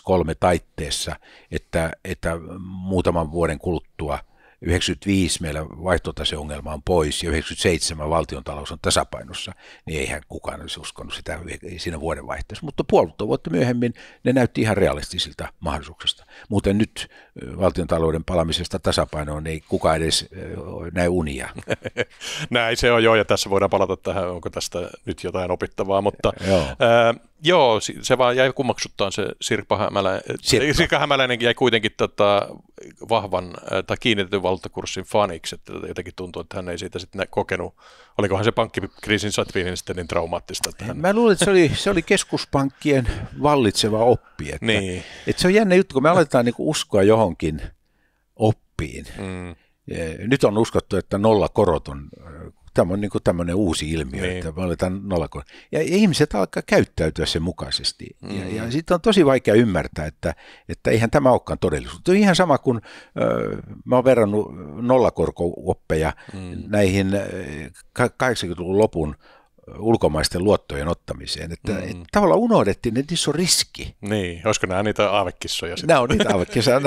3 taitteessa, että, että muutaman vuoden kuluttua 95 meillä vaihtotaseongelma on pois ja 97 valtiontalous on tasapainossa, niin eihän kukaan olisi uskonut sitä siinä vuodenvaihteessa. Mutta puolitoista vuotta myöhemmin ne näytti ihan realistisilta mahdollisuuksista. Muuten nyt valtion talouden palamisesta tasapainoon ei niin kuka edes näe unia. Näin se on jo, ja tässä voidaan palata tähän, onko tästä nyt jotain opittavaa, mutta joo, ää, joo se vaan jäi kummaksuttaan se Sirpa, Hämälä, Sirpa. Sirka Hämäläinen jäi kuitenkin tota vahvan tai kiinnitetyn valtakurssin faniksi, että jotenkin tuntuu, että hän ei siitä sitten kokenut, olikohan se pankkikriisin satviinin sitten niin traumaattista. Että hän... Mä luulen, että se oli, se oli keskuspankkien vallitseva oppi, että, niin. että se on jännä juttu, kun me aletaan niin uskoa johonkin oppiin. Mm. Nyt on uskottu, että korot on tämä on niin kuin tämmöinen uusi ilmiö, niin. että nolla korot. Ja ihmiset alkaa käyttäytyä sen mukaisesti. Mm. Ja, ja mm. sitten on tosi vaikea ymmärtää, että, että eihän tämä olekaan todellisuutta. Ihan sama kuin äh, mä oon verrannut nollakorkooppeja mm. mm näihin 80-luvun lopun äh, ulkomaisten luottojen ottamiseen. Että mm. et, tavallaan unohdettiin, että niissä on riski. Niin, olisiko nämä niitä aavekissoja sitten? Nämä on niitä aavekissoja,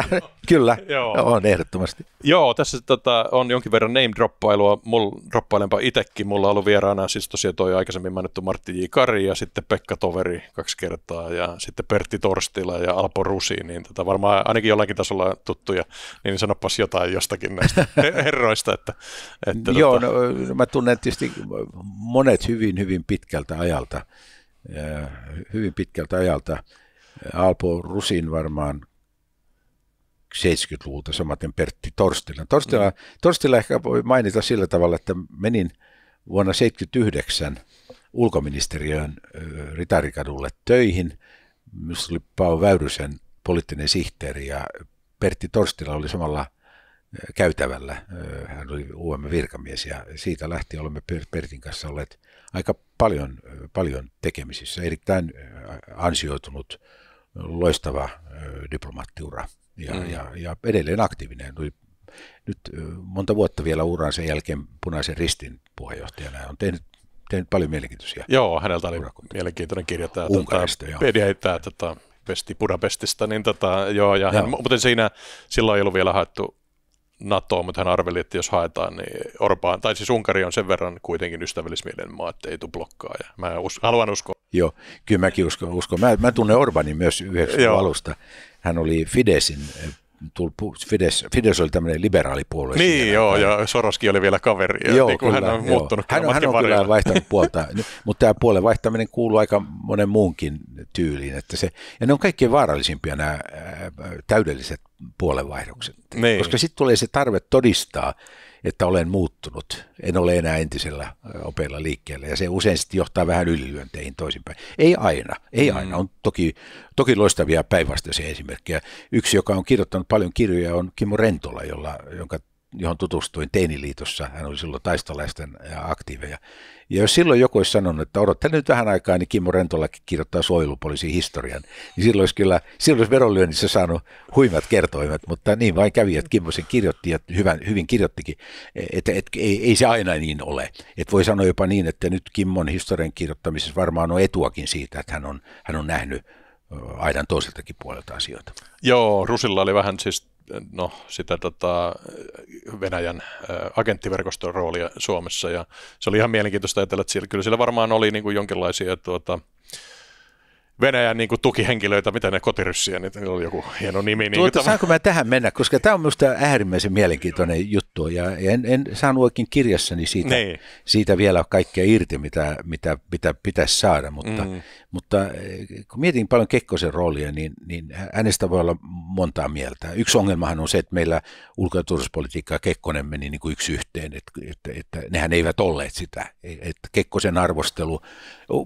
kyllä, Joo. on ehdottomasti. Joo, tässä tota, on jonkin verran name-droppailua, Mul, droppailenpa itsekin, mulla on ollut vieraana siis tosiaan toi aikaisemmin mainittu Martti J. Kari ja sitten Pekka Toveri kaksi kertaa ja sitten Pertti Torstila ja Alpo Rusi, niin tota, varmaan ainakin jollakin tasolla tuttuja, niin sanopas jotain jostakin näistä herroista. Että, että Joo, tota... no, no mä tunnen tietysti monet hyvin hyvin, hyvin pitkältä ajalta. Äh, hyvin pitkältä ajalta. Alpo Rusin varmaan 70-luvulta, samaten Pertti Torstilan. Torstila, mm. Torstila ehkä voi mainita sillä tavalla, että menin vuonna 79 ulkoministeriön äh, Ritarikadulle töihin. Minusta oli Pau Väyrysen poliittinen sihteeri ja Pertti Torstila oli samalla äh, käytävällä. Hän oli UM virkamies ja siitä lähti olemme Pertin kanssa olleet aika paljon, paljon tekemisissä. Erittäin ansioitunut, loistava diplomaattiura ja, mm. ja, ja edelleen aktiivinen. Nyt monta vuotta vielä uraan sen jälkeen punaisen ristin puheenjohtajana on tehnyt tehnyt paljon mielenkiintoisia. Joo, häneltä oli urakoita. mielenkiintoinen kirja tämä tota, Unkarista, tota, Pedi heittää tota, Budapestista, niin tota, joo, ja hän, mutta siinä silloin ei ollut vielä haettu NATOa, mutta hän arveli, että jos haetaan, niin Orbaan, tai siis Unkari on sen verran kuitenkin ystävällismielinen maa, että ei blokkaa. Ja mä us, haluan uskoa. Joo, kyllä mäkin uskon. uskon. Mä, mä tunnen Orbanin myös 90 alusta. Hän oli Fidesin eh, Fides, Fides oli tämmöinen liberaalipuolue. Niin siinä, joo, ja Soroskin oli vielä kaveri, joo, niin kuin kyllä, hän on muuttunut Hän hän on kyllä vaihtanut puolta, mutta tämä puolen vaihtaminen kuuluu aika monen muunkin tyyliin. Että se, ja ne on kaikkein vaarallisimpia nämä täydelliset puolenvaihdokset, niin. koska sitten tulee se tarve todistaa, että olen muuttunut, en ole enää entisellä opeilla liikkeellä. Ja se usein sitten johtaa vähän ylilyönteihin toisinpäin. Ei aina, ei mm. aina. On toki, toki loistavia päinvastaisia esimerkkejä. Yksi, joka on kirjoittanut paljon kirjoja, on Kimmo Rentola, jolla, jonka johon tutustuin teiniliitossa. Hän oli silloin taistolaisten aktiiveja. Ja jos silloin joku olisi sanonut, että odottele nyt vähän aikaa, niin Kimmo Rentola kirjoittaa suojelupoliisin historian, niin silloin olisi kyllä, silloin olisi verolyönnissä saanut huimat kertoimet, mutta niin vain kävi, että Kimmo sen kirjoitti ja hyvän, hyvin kirjoittikin, että että ei, ei, se aina niin ole. että voi sanoa jopa niin, että nyt Kimmon historian kirjoittamisessa varmaan on etuakin siitä, että hän on, hän on nähnyt aidan toiseltakin puolelta asioita. Joo, Rusilla oli vähän siis no, sitä tota, Venäjän agenttiverkoston roolia Suomessa ja se oli ihan mielenkiintoista ajatella, että siellä, kyllä siellä varmaan oli niin kuin jonkinlaisia tuota, Venäjän niin kuin tukihenkilöitä, mitä ne kotiryssiä, niin niillä oli joku hieno nimi. Niin Tuota, saanko mä tähän mennä, koska tämä on minusta äärimmäisen mielenkiintoinen juttu, ja en, en saanut oikein kirjassani siitä, niin. siitä vielä kaikkea irti, mitä, mitä, mitä pitäisi saada, mutta mm. Mutta eh, kun mietin paljon Kekkosen roolia, niin, niin hänestä voi olla montaa mieltä. Yksi ongelmahan on se, että meillä ulko- ja turvallisuuspolitiikka ja Kekkonen meni niin kuin yksi yhteen, että, että, että nehän eivät olleet sitä. E, että Kekkosen arvostelu,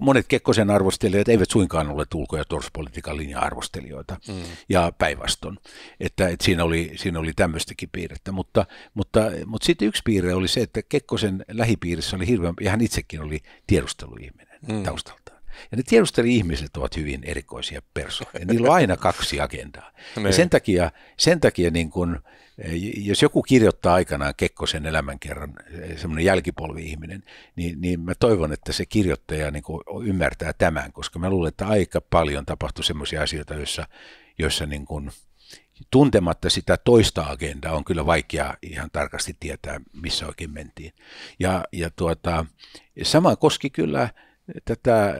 monet Kekkosen arvostelijat eivät suinkaan ole ulko- ja turvallisuuspolitiikan linja-arvostelijoita mm. ja päinvastoin. Että, että siinä, oli, siinä oli tämmöistäkin piirrettä. Mutta, mutta, mutta sitten yksi piirre oli se, että Kekkosen lähipiirissä oli hirveän, ja hän itsekin oli tiedusteluihminen mm. taustalla ja ne tiedusteli-ihmiset ovat hyvin erikoisia persoonia. Niillä on aina kaksi agendaa. Ja niin. sen takia, sen takia niin kun, eh, jos joku kirjoittaa aikanaan Kekkosen elämänkerran, eh, semmoinen jälkipolvi-ihminen, niin, niin mä toivon, että se kirjoittaja niin ymmärtää tämän, koska mä luulen, että aika paljon tapahtuu semmoisia asioita, joissa, joissa niin kun, tuntematta sitä toista agendaa on kyllä vaikea ihan tarkasti tietää, missä oikein mentiin. Ja, ja tuota, sama koski kyllä tätä äh,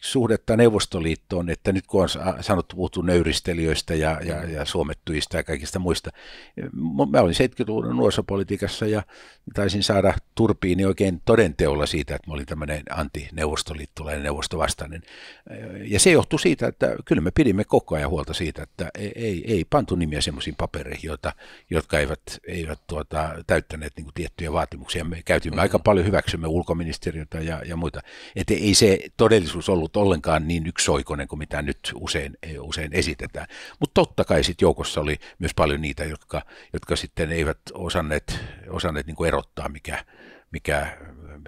suhdetta Neuvostoliittoon, että nyt kun on sanottu puhuttu nöyristelijöistä ja, ja, mm. ja suomettuista ja kaikista muista. Mä olin 70-luvun nuorisopolitiikassa ja taisin saada turpiini oikein todenteolla siitä, että mä olin tämmöinen anti-neuvostoliittolainen neuvostovastainen. Äh, ja se johtui siitä, että kyllä me pidimme koko ajan huolta siitä, että ei, ei pantu nimiä semmoisiin papereihin, joita, jotka eivät, eivät tuota, täyttäneet niin tiettyjä vaatimuksia. Me käytimme mm-hmm. aika paljon, hyväksymme ulkoministeriötä ja, ja muita. Että ei se todellisuus ollut ollenkaan niin yksioikoinen kuin mitä nyt usein, eh, usein esitetään. Mutta totta kai sitten joukossa oli myös paljon niitä, jotka, jotka sitten eivät osanneet, osanneet niin kuin erottaa, mikä, mikä,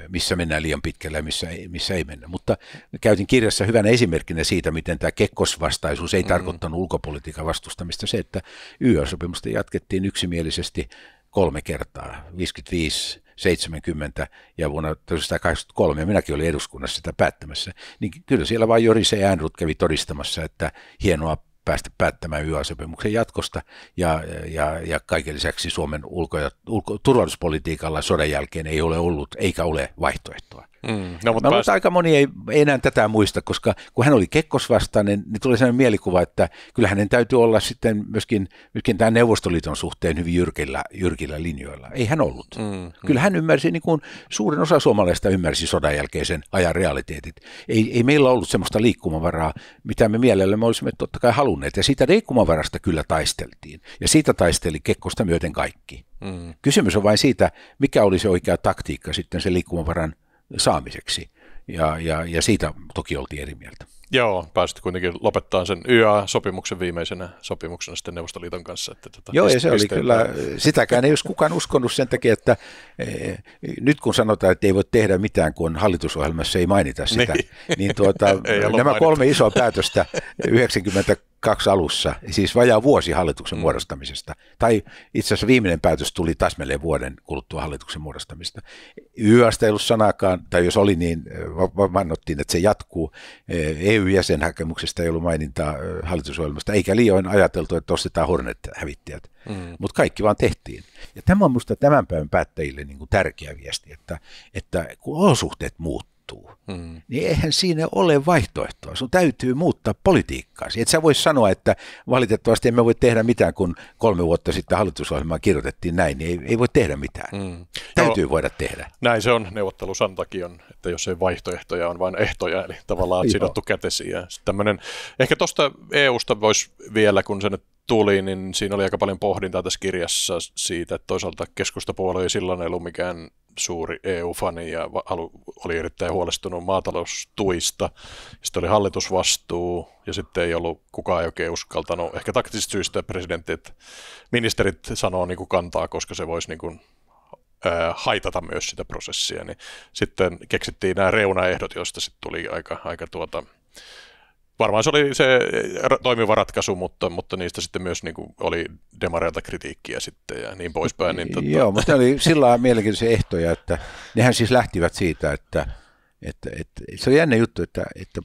missä mennään liian pitkälle ja missä missä ei mennä. Mutta käytin kirjassa hyvänä esimerkkinä siitä, miten tämä kekkosvastaisuus ei mm-hmm. tarkoittanut ulkopolitiikan vastustamista. Se, että yö sopimusta jatkettiin yksimielisesti kolme kertaa, 55, 70 ja vuonna 1983, ja minäkin olin eduskunnassa sitä päättämässä, niin kyllä siellä vain Jori C. Andrew kävi todistamassa, että hienoa päästä päättämään YA-sopimuksen jatkosta ja, ja, ja kaiken lisäksi Suomen ulko- ja ulko- turvallisuuspolitiikalla sodan jälkeen ei ole ollut eikä ole vaihtoehtoa. Mm, no, mutta, Mä pääst... aika moni ei, ei enää tätä muista, koska kun hän oli kekkosvastainen, niin tuli sellainen mielikuva, että kyllä hänen täytyy olla sitten myöskin, myöskin tämän Neuvostoliiton suhteen hyvin jyrkillä, jyrkillä linjoilla. Ei hän ollut. Mm, mm. Kyllä hän ymmärsi, niin kuin suurin osa suomalaista ymmärsi sodan jälkeisen ajan realiteetit. Ei, ei meillä ollut sellaista liikkumavaraa, mitä me mielellämme olisimme totta kai halunneet. Ja siitä liikkumavarasta kyllä taisteltiin. Ja siitä taisteli kekkosta myöten kaikki. Mm. Kysymys on vain siitä, mikä oli se oikea taktiikka sitten sen liikkumavaran saamiseksi. Ja, ja, ja siitä toki oltiin eri mieltä. Joo, pääsit kuitenkin lopettaa sen YA-sopimuksen viimeisenä sopimuksena sitten Neuvostoliiton kanssa. Että tota, Joo, ja se oli kyllä, sitäkään ei olisi kukaan uskonut sen takia, että e, nyt kun sanotaan, että ei voi tehdä mitään, kun hallitusohjelmassa ei mainita sitä, niin, niin tuota, nämä mainita. kolme isoa päätöstä 90 kaksi alussa, siis vajaa vuosi hallituksen mm. muodostamisesta, tai itse asiassa viimeinen päätös tuli täsmälleen vuoden kuluttua hallituksen muodostamista. YYstä ei ollut sanakaan, tai jos oli, niin vannottiin, että se jatkuu. EU-jäsenhakemuksesta ei ollut mainintaa hallitusohjelmasta, eikä liioin ajateltu, että ostetaan Hornet-hävittäjät. Mm. Mutta kaikki vaan tehtiin. Ja tämä on minusta tämän päivän päättäjille niin kuin tärkeä viesti, että, että kun olosuhteet muuttuu, muuttuu, mm. niin eihän siinä ole vaihtoehtoa. Sun täytyy muuttaa politiikkaa. Et sä voi sanoa, että valitettavasti emme voi tehdä mitään, kun kolme vuotta sitten hallitusohjelmaa kirjoitettiin näin, niin ei, ei voi tehdä mitään. Mm. Täytyy no, voida tehdä. Näin se on neuvottelusan takia, että jos ei vaihtoehtoja on vain ehtoja, eli tavallaan sidottu kätesiä. Tämmönen, ehkä tuosta EUsta voisi vielä, kun se nyt tuli, niin siinä oli aika paljon pohdintaa tässä kirjassa siitä, että toisaalta keskustapuolue ei silloin ollut mikään suuri EU-fani ja oli erittäin huolestunut maataloustuista. Sitten oli hallitusvastuu ja sitten ei ollut kukaan ei oikein uskaltanut, ehkä taktisista syistä presidentit, ministerit sanoo niin kuin kantaa, koska se voisi niin kuin, haitata myös sitä prosessia. Niin sitten keksittiin nämä reunaehdot, joista sitten tuli aika, aika tuota, varmaan se oli se eh, toimiva ratkaisu, mutta, mutta niistä sitten myös niin kuin oli demareilta kritiikkiä sitten ja niin poispäin. Niin totta. Joo, mutta ne oli sillä mielenkiintoisia ehtoja, että nehän siis lähtivät siitä, että, että, että se on jännä juttu, että, että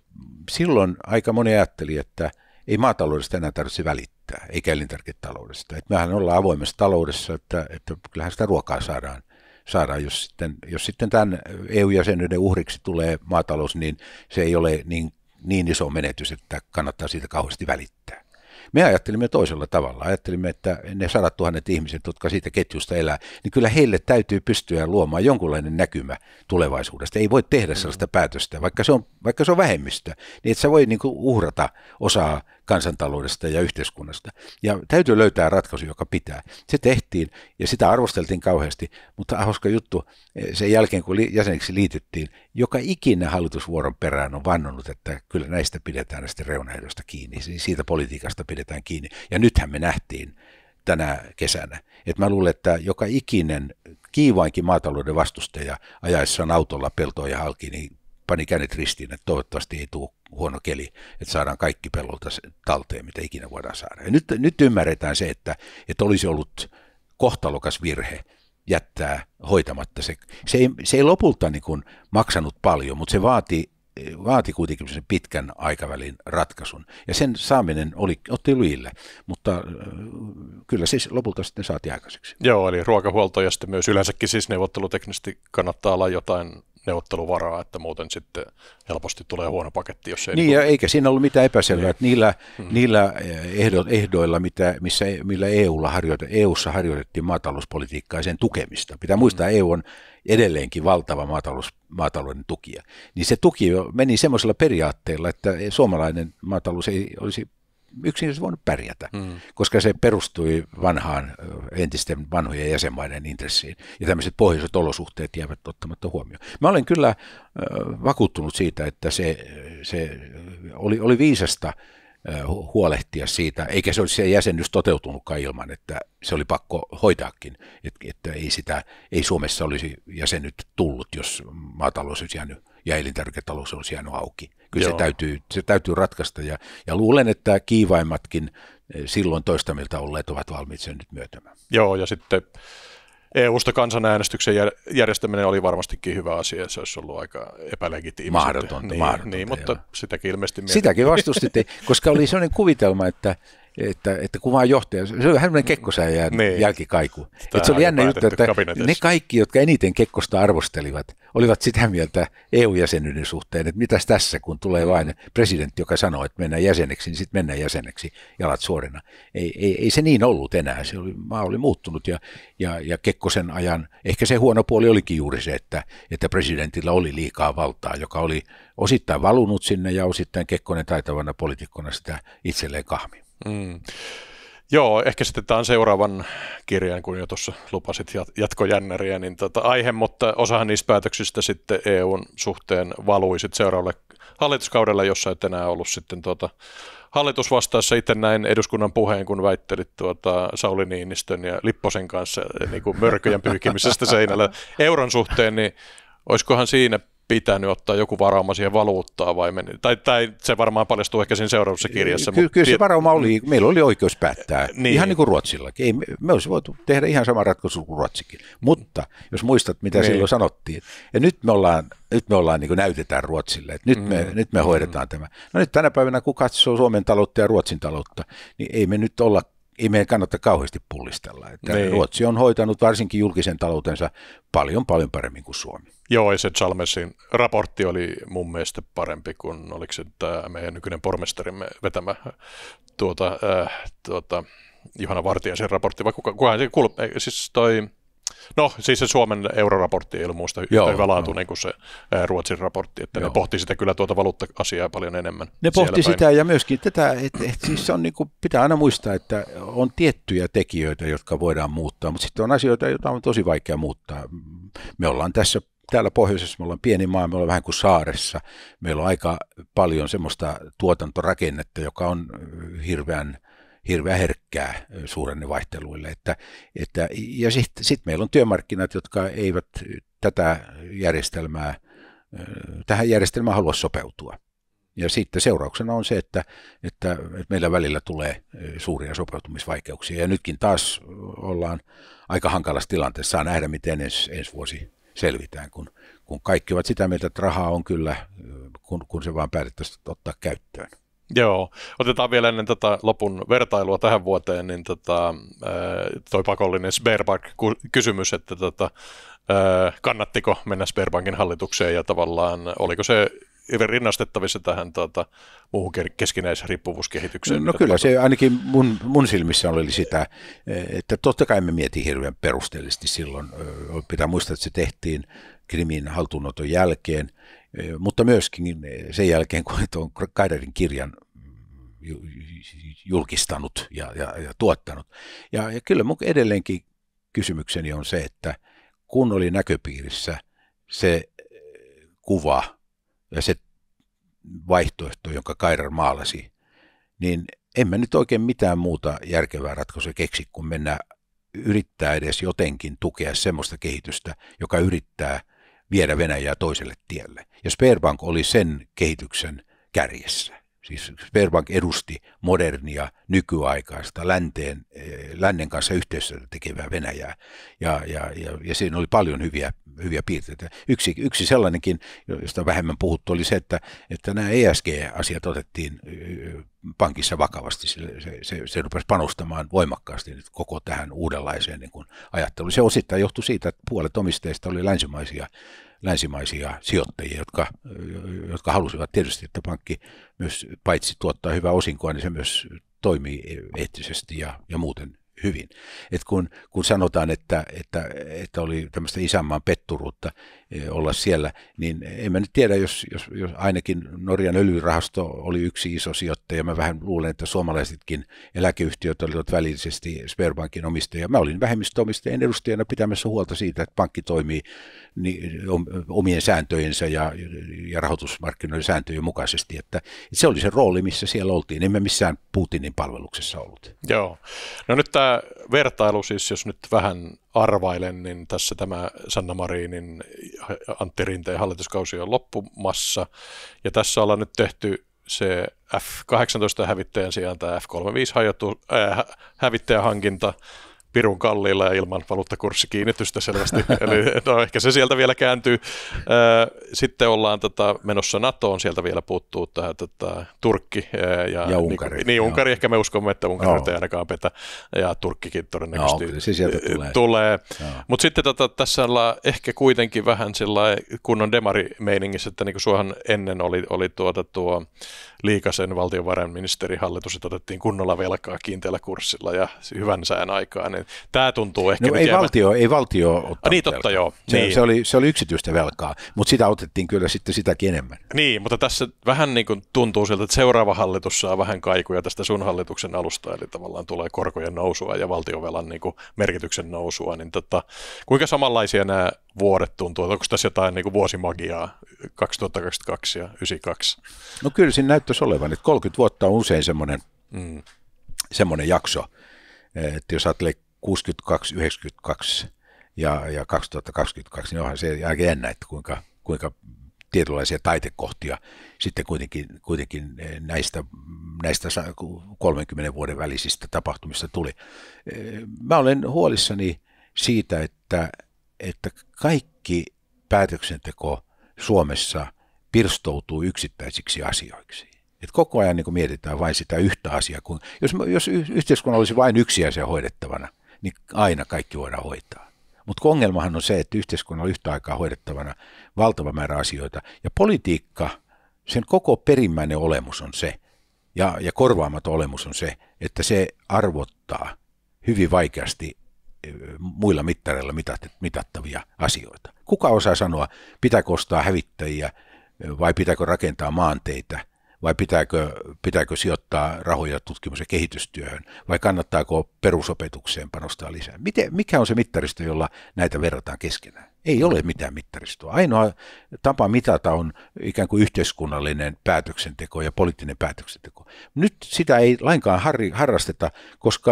silloin aika moni ajatteli, että ei maataloudesta enää tarvitse välittää, eikä elintarviketaloudesta. Että mehän ollaan avoimessa taloudessa, että, että kyllähän sitä ruokaa saadaan saadaan. Jos sitten, jos sitten tämän EU-jäsenyyden uhriksi tulee maatalous, niin se ei ole niin niin iso menetys, että kannattaa siitä kauheasti välittää. Me ajattelimme toisella tavalla. Ajattelimme, että ne sadat tuhannet ihmiset, jotka siitä ketjusta elää, niin kyllä heille täytyy pystyä luomaan jonkunlainen näkymä tulevaisuudesta. Ei voi tehdä sellaista mm. päätöstä, vaikka se on, vaikka se on vähemmistö. Niin että sä voi niin uhrata osaa kansantaloudesta ja yhteiskunnasta. Ja täytyy löytää ratkaisu, joka pitää. Se tehtiin ja sitä arvosteltiin kauheasti, mutta hauska juttu eh, sen jälkeen, kun jäseneksi liityttiin, joka ikinen hallitusvuoron perään on vannonut, että kyllä näistä pidetään näistä reunaehdoista kiinni, siitä politiikasta pidetään kiinni. Ja nythän me nähtiin tänä kesänä. Et mä luulen, että joka ikinen kiivainkin maatalouden vastustaja ajaessaan autolla peltoja halki, niin pani kädet ristiin, että toivottavasti ei tule huono keli, että saadaan kaikki pellolta talteen, mitä ikinä voidaan saada. Ja nyt, nyt ymmärretään se, että, että olisi ollut kohtalokas virhe jättää hoitamatta. Se, se, ei, se ei lopulta niin kuin maksanut paljon, mutta se vaati, vaati kuitenkin sen pitkän aikavälin ratkaisun. Ja sen saaminen oli, otti lujille, mutta äh, kyllä siis lopulta sitten saatiin aikaiseksi. Joo, eli ruokahuolto ja sitten myös yleensäkin siis neuvotteluteknisesti kannattaa olla jotain neuvotteluvaraa, että muuten sitten helposti tulee huono paketti, jos ei... Niin, niin kuin... eikä siinä ollut mitään epäselvää, niin. että niillä, hmm. niillä eh, ehdo, ehdoilla, mitä, missä, millä EUlla harjoite, EUssa harjoitettiin maatalouspolitiikkaa ja sen tukemista. Pitää mm. muistaa, hmm. E EU on edelleenkin valtava maatalous, maatalouden tukija. Niin se tuki meni semmoisella periaatteella, että suomalainen maatalous ei olisi yksin olisi voinut pärjätä, mm. koska se perustui vanhaan entisten vanhojen jäsenmaiden intressiin. Ja tämmöiset pohjoiset olosuhteet jäävät ottamatta huomioon. Mä olen kyllä vakuuttunut siitä, että se, se oli, oli viisasta huolehtia siitä, eikä se olisi se jäsenyys toteutunutkaan ilman, että se oli pakko hoitaakin, että, että ei, sitä, ei Suomessa olisi jäsenyt tullut, jos maatalous olisi jäänyt ja elintarviketalous olisi jäänyt auki. Kyllä se täytyy, se täytyy ratkaista ja, ja luulen, että kiivaimmatkin eh, silloin toista mieltä olleet ovat valmiit sen nyt myötämään. Joo, ja sitten EU-sta kansanäänestyksen järjestäminen oli varmastikin hyvä asia, se olisi ollut aika epälegitiimistä. Mahdotonta, niin, mahdotonta. Niin, mutta joo. sitäkin ilmeisesti mietittiin. Sitäkin vastustettiin, koska oli sellainen kuvitelma, että että, että kun vaan johtaja, se on vähän kekkosäjä kekkosäjän niin. jälkikaiku. Että se oli jännä juttu, että ne kaikki, jotka eniten kekkosta arvostelivat, olivat sitä mieltä EU-jäsenyyden suhteen, että mitäs tässä, kun tulee mm. vain presidentti, joka sanoo, että mennään jäseneksi, niin sitten mennään jäseneksi jalat suorina. Ei, ei, ei se niin ollut enää, se oli, maa oli muuttunut ja, ja, ja Kekkosen ajan, ehkä se huono puoli olikin juuri se, että, että presidentillä oli liikaa valtaa, joka oli osittain valunut sinne ja osittain Kekkonen taitavana poliitikkona sitä itselleen kahmi. Mm. Joo, ehkä sitten on seuraavan kirjan, kun jo tuossa lupasit jatkojänneriä, niin tota aihe, mutta osahan niistä päätöksistä sitten EUn suhteen valui sitten seuraavalle hallituskaudella, jossa et enää ollut sitten tuota hallitusvastaassa itse näin eduskunnan puheen, kun väittelit tuota Sauli Niinistön ja Lipposen kanssa eh, niin kuin mörköjen pyykimisestä seinällä euron suhteen, niin olisikohan siinä pitänyt ottaa joku varauma siihen valuuttaa vai meni? Tai, tai se varmaan paljastuu ehkä siinä seuraavassa kirjassa. Ky- mutta kyllä se varauma oli, meillä oli oikeus päättää, niin. ihan niin kuin Ruotsillakin. Ei, me, me olisi voitu tehdä ihan sama ratkaisu kuin Ruotsikin, mutta jos muistat, mitä niin. silloin sanottiin, ja nyt me ollaan, nyt me ollaan niin kuin näytetään Ruotsille, että nyt, mm. me, nyt me hoidetaan mm. tämä. No nyt tänä päivänä, kun katsoo Suomen taloutta ja Ruotsin taloutta, niin ei me nyt olla ei meidän kannata kauheasti pullistella. Että niin. Ruotsi on hoitanut varsinkin julkisen taloutensa paljon paljon paremmin kuin Suomi. Joo, ja se Chalmersin raportti oli mun mielestä parempi kuin oliko se tämä meidän nykyinen pormestarimme vetämä tuota, äh, tuota, Juhana Vartiaisen raportti, vai kuka, kuka, kuka siis toi No siis se Suomen euroraportti ei ollut muusta Joo, hyvälaatuinen niin kuin se Ruotsin raportti, että Joo. ne pohti sitä kyllä tuota valuutta-asiaa paljon enemmän. Ne pohti päin. sitä ja myöskin tätä, että et, siis on niin kuin, pitää aina muistaa, että on tiettyjä tekijöitä, jotka voidaan muuttaa, mutta sitten on asioita, joita on tosi vaikea muuttaa. Me ollaan tässä täällä pohjoisessa, me ollaan pieni maa, me ollaan vähän kuin saaressa, meillä on aika paljon semmoista tuotantorakennetta, joka on hirveän – hirveän herkkää suhdannevaihteluille. Että, että, ja sitten sit meillä on työmarkkinat, jotka eivät tätä järjestelmää, tähän järjestelmään halua sopeutua. Ja sitten seurauksena on se, että, että meillä välillä tulee suuria sopeutumisvaikeuksia. Ja nytkin taas ollaan aika hankalassa tilanteessa. Saa nähdä, miten ensi, ensi vuosi selvitään, kun, kun kaikki ovat sitä mieltä, että rahaa on kyllä, kun, kun se vaan päätettäisiin ottaa käyttöön. Joo, otetaan vielä ennen tätä tota lopun vertailua tähän vuoteen, niin tota, äh, toi pakollinen Sberbank-kysymys, että tota, äh, kannattiko mennä Sberbankin hallitukseen ja tavallaan oliko se rinnastettavissa tähän tota, muuhun keskinäisriippuvuuskehitykseen? No kyllä, tota- se ainakin mun, mun silmissä oli sitä, että totta kai me mietin hirveän perusteellisesti silloin. Pitää muistaa, että se tehtiin Krimin haltuunoton jälkeen mutta myöskin niin, eh, sen jälkeen, kun tuon Kaiderin kirjan mm, julkistanut ja, ja, ja tuottanut. Ja, ja kyllä mun edelleenkin kysymykseni on se, että kun oli näköpiirissä se eh, kuva ja se vaihtoehto, jonka Kairar maalasi, niin en mä nyt oikein mitään muuta järkevää ratkaisua keksi, kun mennä yrittää edes jotenkin tukea semmoista kehitystä, joka yrittää – viedä Venäjää toiselle tielle. Ja Sperbank oli sen kehityksen kärjessä. Siis Sperbank edusti modernia, nykyaikaista, länteen, eh, lännen kanssa yhteistyötä tekevää Venäjää. Ja, ja, ja, ja siinä oli paljon hyviä, hyviä piirteitä. Yksi, yksi sellainenkin, josta vähemmän puhuttu, oli se, että, että nämä ESG-asiat otettiin eh, pankissa vakavasti. Se, se, se rupesi panostamaan voimakkaasti nyt koko tähän uudenlaiseen niin ajatteluun. Se osittain johtui siitä, että puolet omisteista oli länsimaisia länsimaisia sijoittajia, jotka, jotka halusivat tietysti, että pankki myös paitsi tuottaa hyvää osinkoa, niin se myös toimii eettisesti ja, ja muuten hyvin. Et kun, kun sanotaan, että, että, että oli tämmöistä isänmaan petturuutta, olla siellä, niin en mä nyt tiedä, jos, jos, jos ainakin Norjan öljyrahasto oli yksi iso sijoittaja. Mä vähän luulen, että suomalaisetkin eläkeyhtiöt olivat välillisesti Sberbankin omistajia. Mä olin vähemmistöomistajien edustajana pitämässä huolta siitä, että pankki toimii niin, omien sääntöjensä ja, ja rahoitusmarkkinoiden sääntöjen mukaisesti. Että se oli se rooli, missä siellä oltiin. Emme missään Putinin palveluksessa ollut. Joo. No nyt tämä vertailu siis, jos nyt vähän arvailen, niin tässä tämä Sanna Marinin äh, Antti Rinteen hallituskausi on loppumassa. Ja tässä ollaan nyt tehty se F-18-hävittäjän sijaan tämä F-35-hävittäjähankinta, pirun kalliilla ja ilman valuuttakurssikiinnitystä selvästi. Eli no, ehkä se sieltä vielä kääntyy. Öö, sitten ollaan tota, menossa NATOon, sieltä vielä puuttuu tämä tota, Turkki. Öö, ja, ja niinku- Unkari. Niin, niin Unkari, ehkä me uskomme, että Unkari ei ainakaan petä. Ja Turkkikin todennäköisesti joo, se sieltä tulee. tulee. Mutta sitten tota, tässä ollaan ehkä kuitenkin vähän sillä kunnon demari-meiningissä, että niin kuin suohan ennen oli, oli tuota tuo Liikasen valtiovarainministeri hallitus, että otettiin kunnolla velkaa kiinteällä kurssilla ja hyvän sään aikaa. Niin tämä tuntuu ehkä no, ei, valtio, ei valtio ottanut niin, totta, joo. Se, niin. se, oli, se oli yksityistä velkaa, mutta sitä otettiin kyllä sitten sitäkin enemmän. Niin, mutta tässä vähän niin kuin tuntuu siltä, että seuraava hallitus saa vähän kaikuja tästä sun hallituksen alusta, eli tavallaan tulee korkojen nousua ja valtiovelan niin kuin merkityksen nousua. Niin tota, kuinka samanlaisia nämä vuodet tuntuu, että onko tässä jotain niin kuin vuosimagiaa 2022 ja 1992? No kyllä siinä näyttäisi olevan, että 30 vuotta on usein semmoinen, mm. semmoinen jakso, että jos ajattelee 62, 92 ja, ja 2022, niin onhan se aika jännä, että kuinka, kuinka tietynlaisia taitekohtia sitten kuitenkin, kuitenkin eh, näistä, näistä 30 vuoden välisistä tapahtumista tuli. Eh, mä olen huolissani siitä, että että kaikki päätöksenteko Suomessa pirstoutuu yksittäisiksi asioiksi. Et koko ajan niin mietitään vain sitä yhtä asiaa. Kun, jos, jos yhteiskunnan olisi vain yksi asia hoidettavana, niin aina kaikki voidaan hoitaa. Mutta ongelmahan on se, että yhteiskunnan on yhtä aikaa hoidettavana valtava määrä asioita. Ja politiikka, sen koko perimmäinen olemus on se, ja, ja korvaamaton olemus on se, että se arvottaa hyvin vaikeasti muilla mittareilla mitattavia asioita. Kuka osaa sanoa, pitääkö ostaa hävittäjiä vai pitääkö rakentaa maanteitä vai pitääkö, pitääkö sijoittaa rahoja tutkimus- ja kehitystyöhön vai kannattaako perusopetukseen panostaa lisää. Miten, mikä on se mittaristo, jolla näitä verrataan keskenään? Ei ole mitään mittaristoa. Ainoa tapa mitata on ikään kuin yhteiskunnallinen päätöksenteko ja poliittinen päätöksenteko. Nyt sitä ei lainkaan harrasteta, koska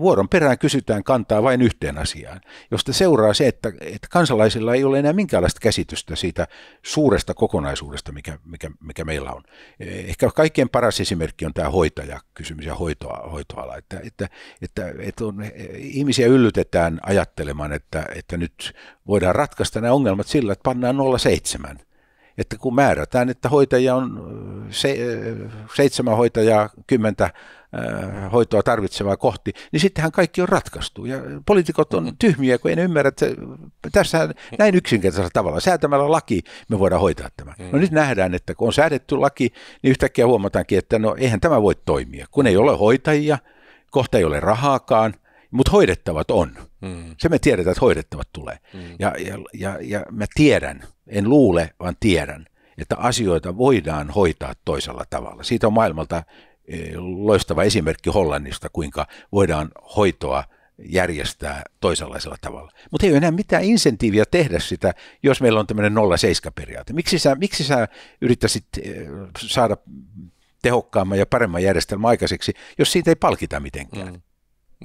vuoron perään kysytään kantaa vain yhteen asiaan, josta seuraa se, että, että kansalaisilla ei ole enää minkäänlaista käsitystä siitä suuresta kokonaisuudesta, mikä, mikä, mikä meillä on. Ehkä kaikkein paras esimerkki on tämä hoitajakysymys ja hoitoa, hoitoala, että, että, että, että on, ihmisiä yllytetään ajattelemaan, että, että nyt voidaan ratkaista nämä ongelmat sillä, että pannaan 07. Että kun määrätään, että hoitaja on äh, se, äh, seitsemän hoitajaa, kymmentä äh, hoitoa tarvitsevaa kohti, niin sittenhän kaikki on ratkaistu. Ja poliitikot on tyhmiä, kun ei ne ymmärrä, että tässä näin yksinkertaisella tavalla, säätämällä laki, me voidaan hoitaa tämä. No nyt nähdään, että kun on säädetty laki, niin yhtäkkiä huomataankin, että no eihän tämä voi toimia, kun ei ole hoitajia, kohta ei ole rahaakaan, mutta hoidettavat on. Mm. Se me tiedetään, että hoidettavat tulee. Mm. Ja, ja, ja, ja mä tiedän, en luule, vaan tiedän, että asioita voidaan hoitaa toisella tavalla. Siitä on maailmalta eh, loistava esimerkki Hollannista, kuinka voidaan hoitoa järjestää toisenlaisella tavalla. Mutta ei ole enää mitään insentiiviä tehdä sitä, jos meillä on tämmöinen 0,7-periaate. Miksi sä, miksi sä yrittäisit eh, saada tehokkaamman ja paremman järjestelmän aikaiseksi, jos siitä ei palkita mitenkään? Mm.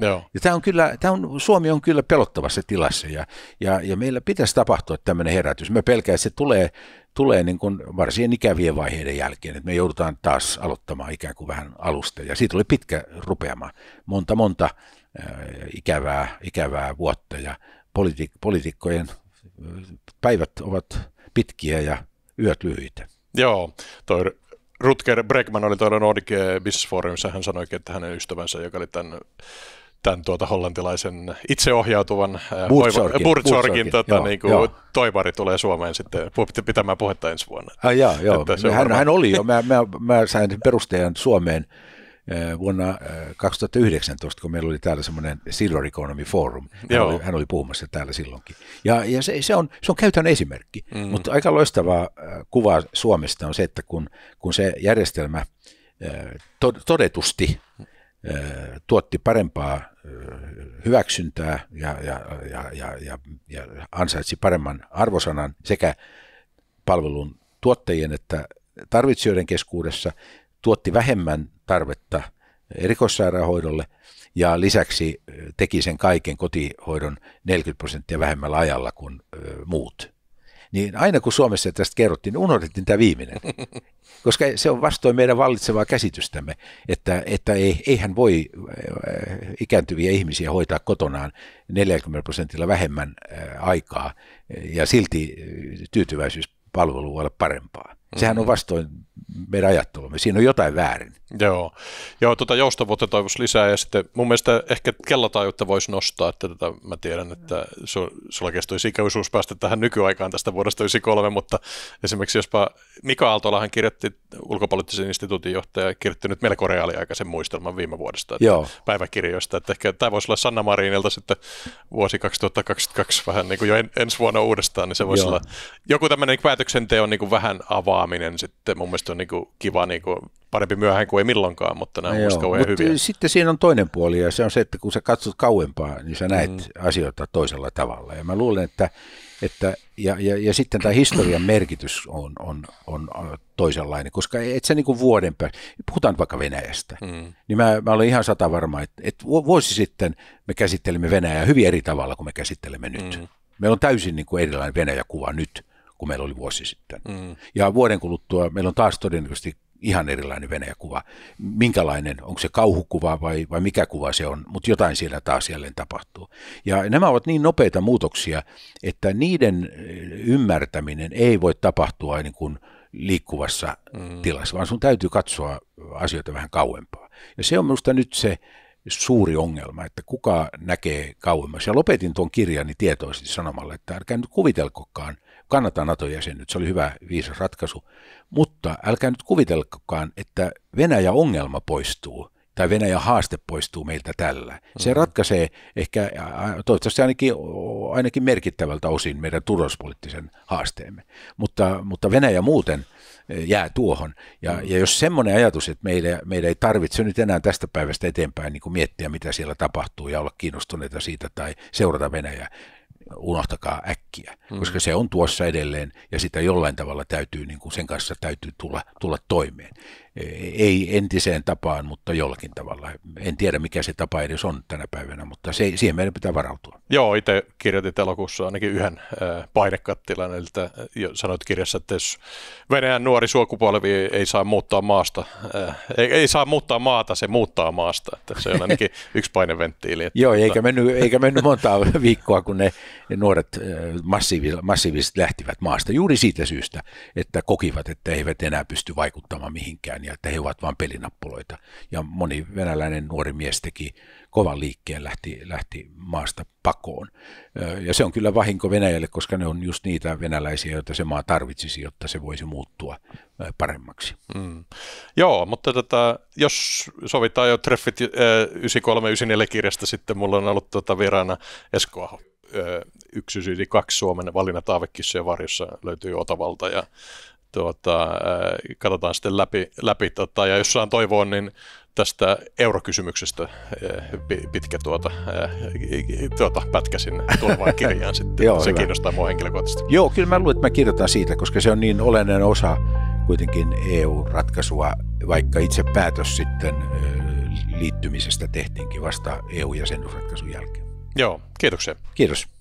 Joo. Ja tämä on kyllä, tämä on, Suomi on kyllä pelottavassa tilassa ja, ja, ja meillä pitäisi tapahtua tämmöinen herätys. Mä pelkään, että se tulee, tulee niin kuin varsin ikävien vaiheiden jälkeen, että me joudutaan taas aloittamaan ikään kuin vähän alusta. Ja siitä oli pitkä rupeama, monta monta äh, ikävää, ikävää vuotta ja poliitik- poliitikkojen äh, päivät ovat pitkiä ja yöt lyhyitä. Joo, toi Rutger Bregman oli tuolla Nordic Business Forumissa, hän sanoi, että hänen ystävänsä, joka oli tämän tämän tuota hollantilaisen itseohjautuvan Burtsorgin, tuota, niin toivari tulee Suomeen sitten pitämään puhetta ensi vuonna. Ah, jaa, joo. Että hän, varmaan... hän oli jo, mä, mä, mä sain perustajan Suomeen vuonna 2019, kun meillä oli täällä semmoinen Silver Economy Forum. Hän, oli, hän oli puhumassa täällä silloinkin. Ja, ja se, se, on, se on käytännön esimerkki, mm. mutta aika loistava kuva Suomesta on se, että kun, kun se järjestelmä todetusti tuotti parempaa hyväksyntää ja, ja, ja, ja, ja, ja ansaitsi paremman arvosanan sekä palvelun tuottajien että tarvitsijoiden keskuudessa, tuotti vähemmän tarvetta erikoissairaanhoidolle ja lisäksi teki sen kaiken kotihoidon 40 prosenttia vähemmällä ajalla kuin muut niin aina kun Suomessa tästä kerrottiin, niin unohdettiin tämä viimeinen. Koska se on vastoin meidän vallitsevaa käsitystämme, että, että ei, eihän voi äh, ikääntyviä ihmisiä hoitaa kotonaan 40 prosentilla vähemmän äh, aikaa ja silti äh, tyytyväisyyspalvelu voi olla parempaa. Sehän on mm-hmm. vastoin meidän ajattelumme. Siinä on jotain väärin. Joo, Joo tuota joustavuutta toivoisi lisää ja sitten mun mielestä ehkä kellotaajuutta voisi nostaa, että tätä tota, mä tiedän, että sulla kestuisi ikäuisuus päästä tähän nykyaikaan tästä vuodesta 1993, mutta esimerkiksi jospa Mika Aaltolahan kirjoitti ulkopoliittisen instituutin johtaja, kirjoitti nyt melko reaaliaikaisen muistelman viime vuodesta että Joo. päiväkirjoista, että ehkä tämä voisi olla Sanna Marinilta sitten vuosi 2022 vähän niin kuin jo en, ensi vuonna uudestaan, niin se voisi Joo. olla joku tämmöinen niin päätöksenteon niin kuin vähän avaa avaaminen sitten mun mielestä on niin kuin kiva, niin kuin parempi myöhään kuin ei milloinkaan, mutta nämä on kauhean Mut hyviä. Sitten siinä on toinen puoli ja se on se, että kun sä katsot kauempaa, niin sä näet mm. asioita toisella tavalla. Ja mä luulen, että, että ja, ja, ja sitten tämä historian merkitys on, on, on toisenlainen, koska et sä niin kuin vuoden päästä, puhutaan vaikka Venäjästä, mm. niin mä, mä olen ihan sata varma, että, että vuosi sitten me käsittelimme Venäjää hyvin eri tavalla kuin me käsittelemme nyt. Mm. Meillä on täysin niin kuin erilainen Venäjä-kuva nyt kuin meillä oli vuosi sitten. Mm. Ja vuoden kuluttua meillä on taas todennäköisesti ihan erilainen Venäjä-kuva. Minkälainen, onko se kauhukuva vai, vai mikä kuva se on, mutta jotain siellä taas jälleen tapahtuu. Ja nämä ovat niin nopeita muutoksia, että niiden eh, ymmärtäminen ei voi tapahtua niin kuin liikkuvassa mm. tilassa, vaan sun täytyy katsoa asioita vähän kauempaa. Ja se on minusta nyt se suuri ongelma, että kuka näkee kauemmas. Ja lopetin tuon kirjani tietoisesti sanomalla, että älkää nyt kuvitelkokaan, kannattaa NATO-jäsenyyttä, se oli hyvä viisas ratkaisu, mutta älkää nyt kuvitelkaan, että Venäjä ongelma poistuu tai Venäjän haaste poistuu meiltä tällä. Se mm-hmm. ratkaisee ehkä toivottavasti ainakin, ainakin merkittävältä osin meidän turvallisuuspoliittisen haasteemme, mutta, mutta Venäjä muuten jää tuohon. Ja, mm-hmm. ja jos semmoinen ajatus, että meidän, meidän ei tarvitse nyt enää tästä päivästä eteenpäin niin kuin miettiä, mitä siellä tapahtuu ja olla kiinnostuneita siitä tai seurata Venäjää, unohtakaa äkkiä, mm. koska se on tuossa edelleen ja sitä jollain tavalla täytyy, niin kuin sen kanssa täytyy tulla, tulla toimeen ei entiseen tapaan, mutta jollakin tavalla. En tiedä, mikä se tapa edes on tänä päivänä, mutta se, siihen meidän pitää varautua. Joo, itse kirjoitit elokuussa ainakin yhden painekattilan, eli sanoit kirjassa, että jos Venäjän nuori suokupolvi ei saa muuttaa maasta, ei, ei, saa muuttaa maata, se muuttaa maasta. Että se on ainakin yksi paineventtiili. Että, Joo, eikä tota- mennyt, eikä mennyt montaa viikkoa, kun ne, nuoret massiiviset, massiiviset lähtivät maasta juuri siitä syystä, että kokivat, että eivät enää pysty vaikuttamaan mihinkään ja että he ovat vain pelinappuloita. Ja moni venäläinen nuori mies teki kovan liikkeen, lähti, lähti maasta pakoon. Ja se on kyllä vahinko Venäjälle, koska ne on just niitä venäläisiä, joita se maa tarvitsisi, jotta se voisi muuttua paremmaksi. Mm. Joo, mutta tota, jos sovitaan jo treffit 93-94 kirjasta, sitten mulla on ollut tota vieraana Esko Aho yksi kaksi Suomen valinnat ja varjossa löytyy Otavalta ja tuota, katsotaan sitten läpi, läpi tota, ja jos saan toivoa, niin tästä eurokysymyksestä pitkä tuota, tuota, pätkä sinne tulevaan kirjaan sitten. Joo, se hyvä. kiinnostaa mua henkilökohtaisesti. Joo, kyllä mä luulen, että mä kirjoitan siitä, koska se on niin olennainen osa kuitenkin EU-ratkaisua, vaikka itse päätös sitten liittymisestä tehtiinkin vasta EU-jäsenyysratkaisun jälkeen. Joo, kiitoksia. Kiitos.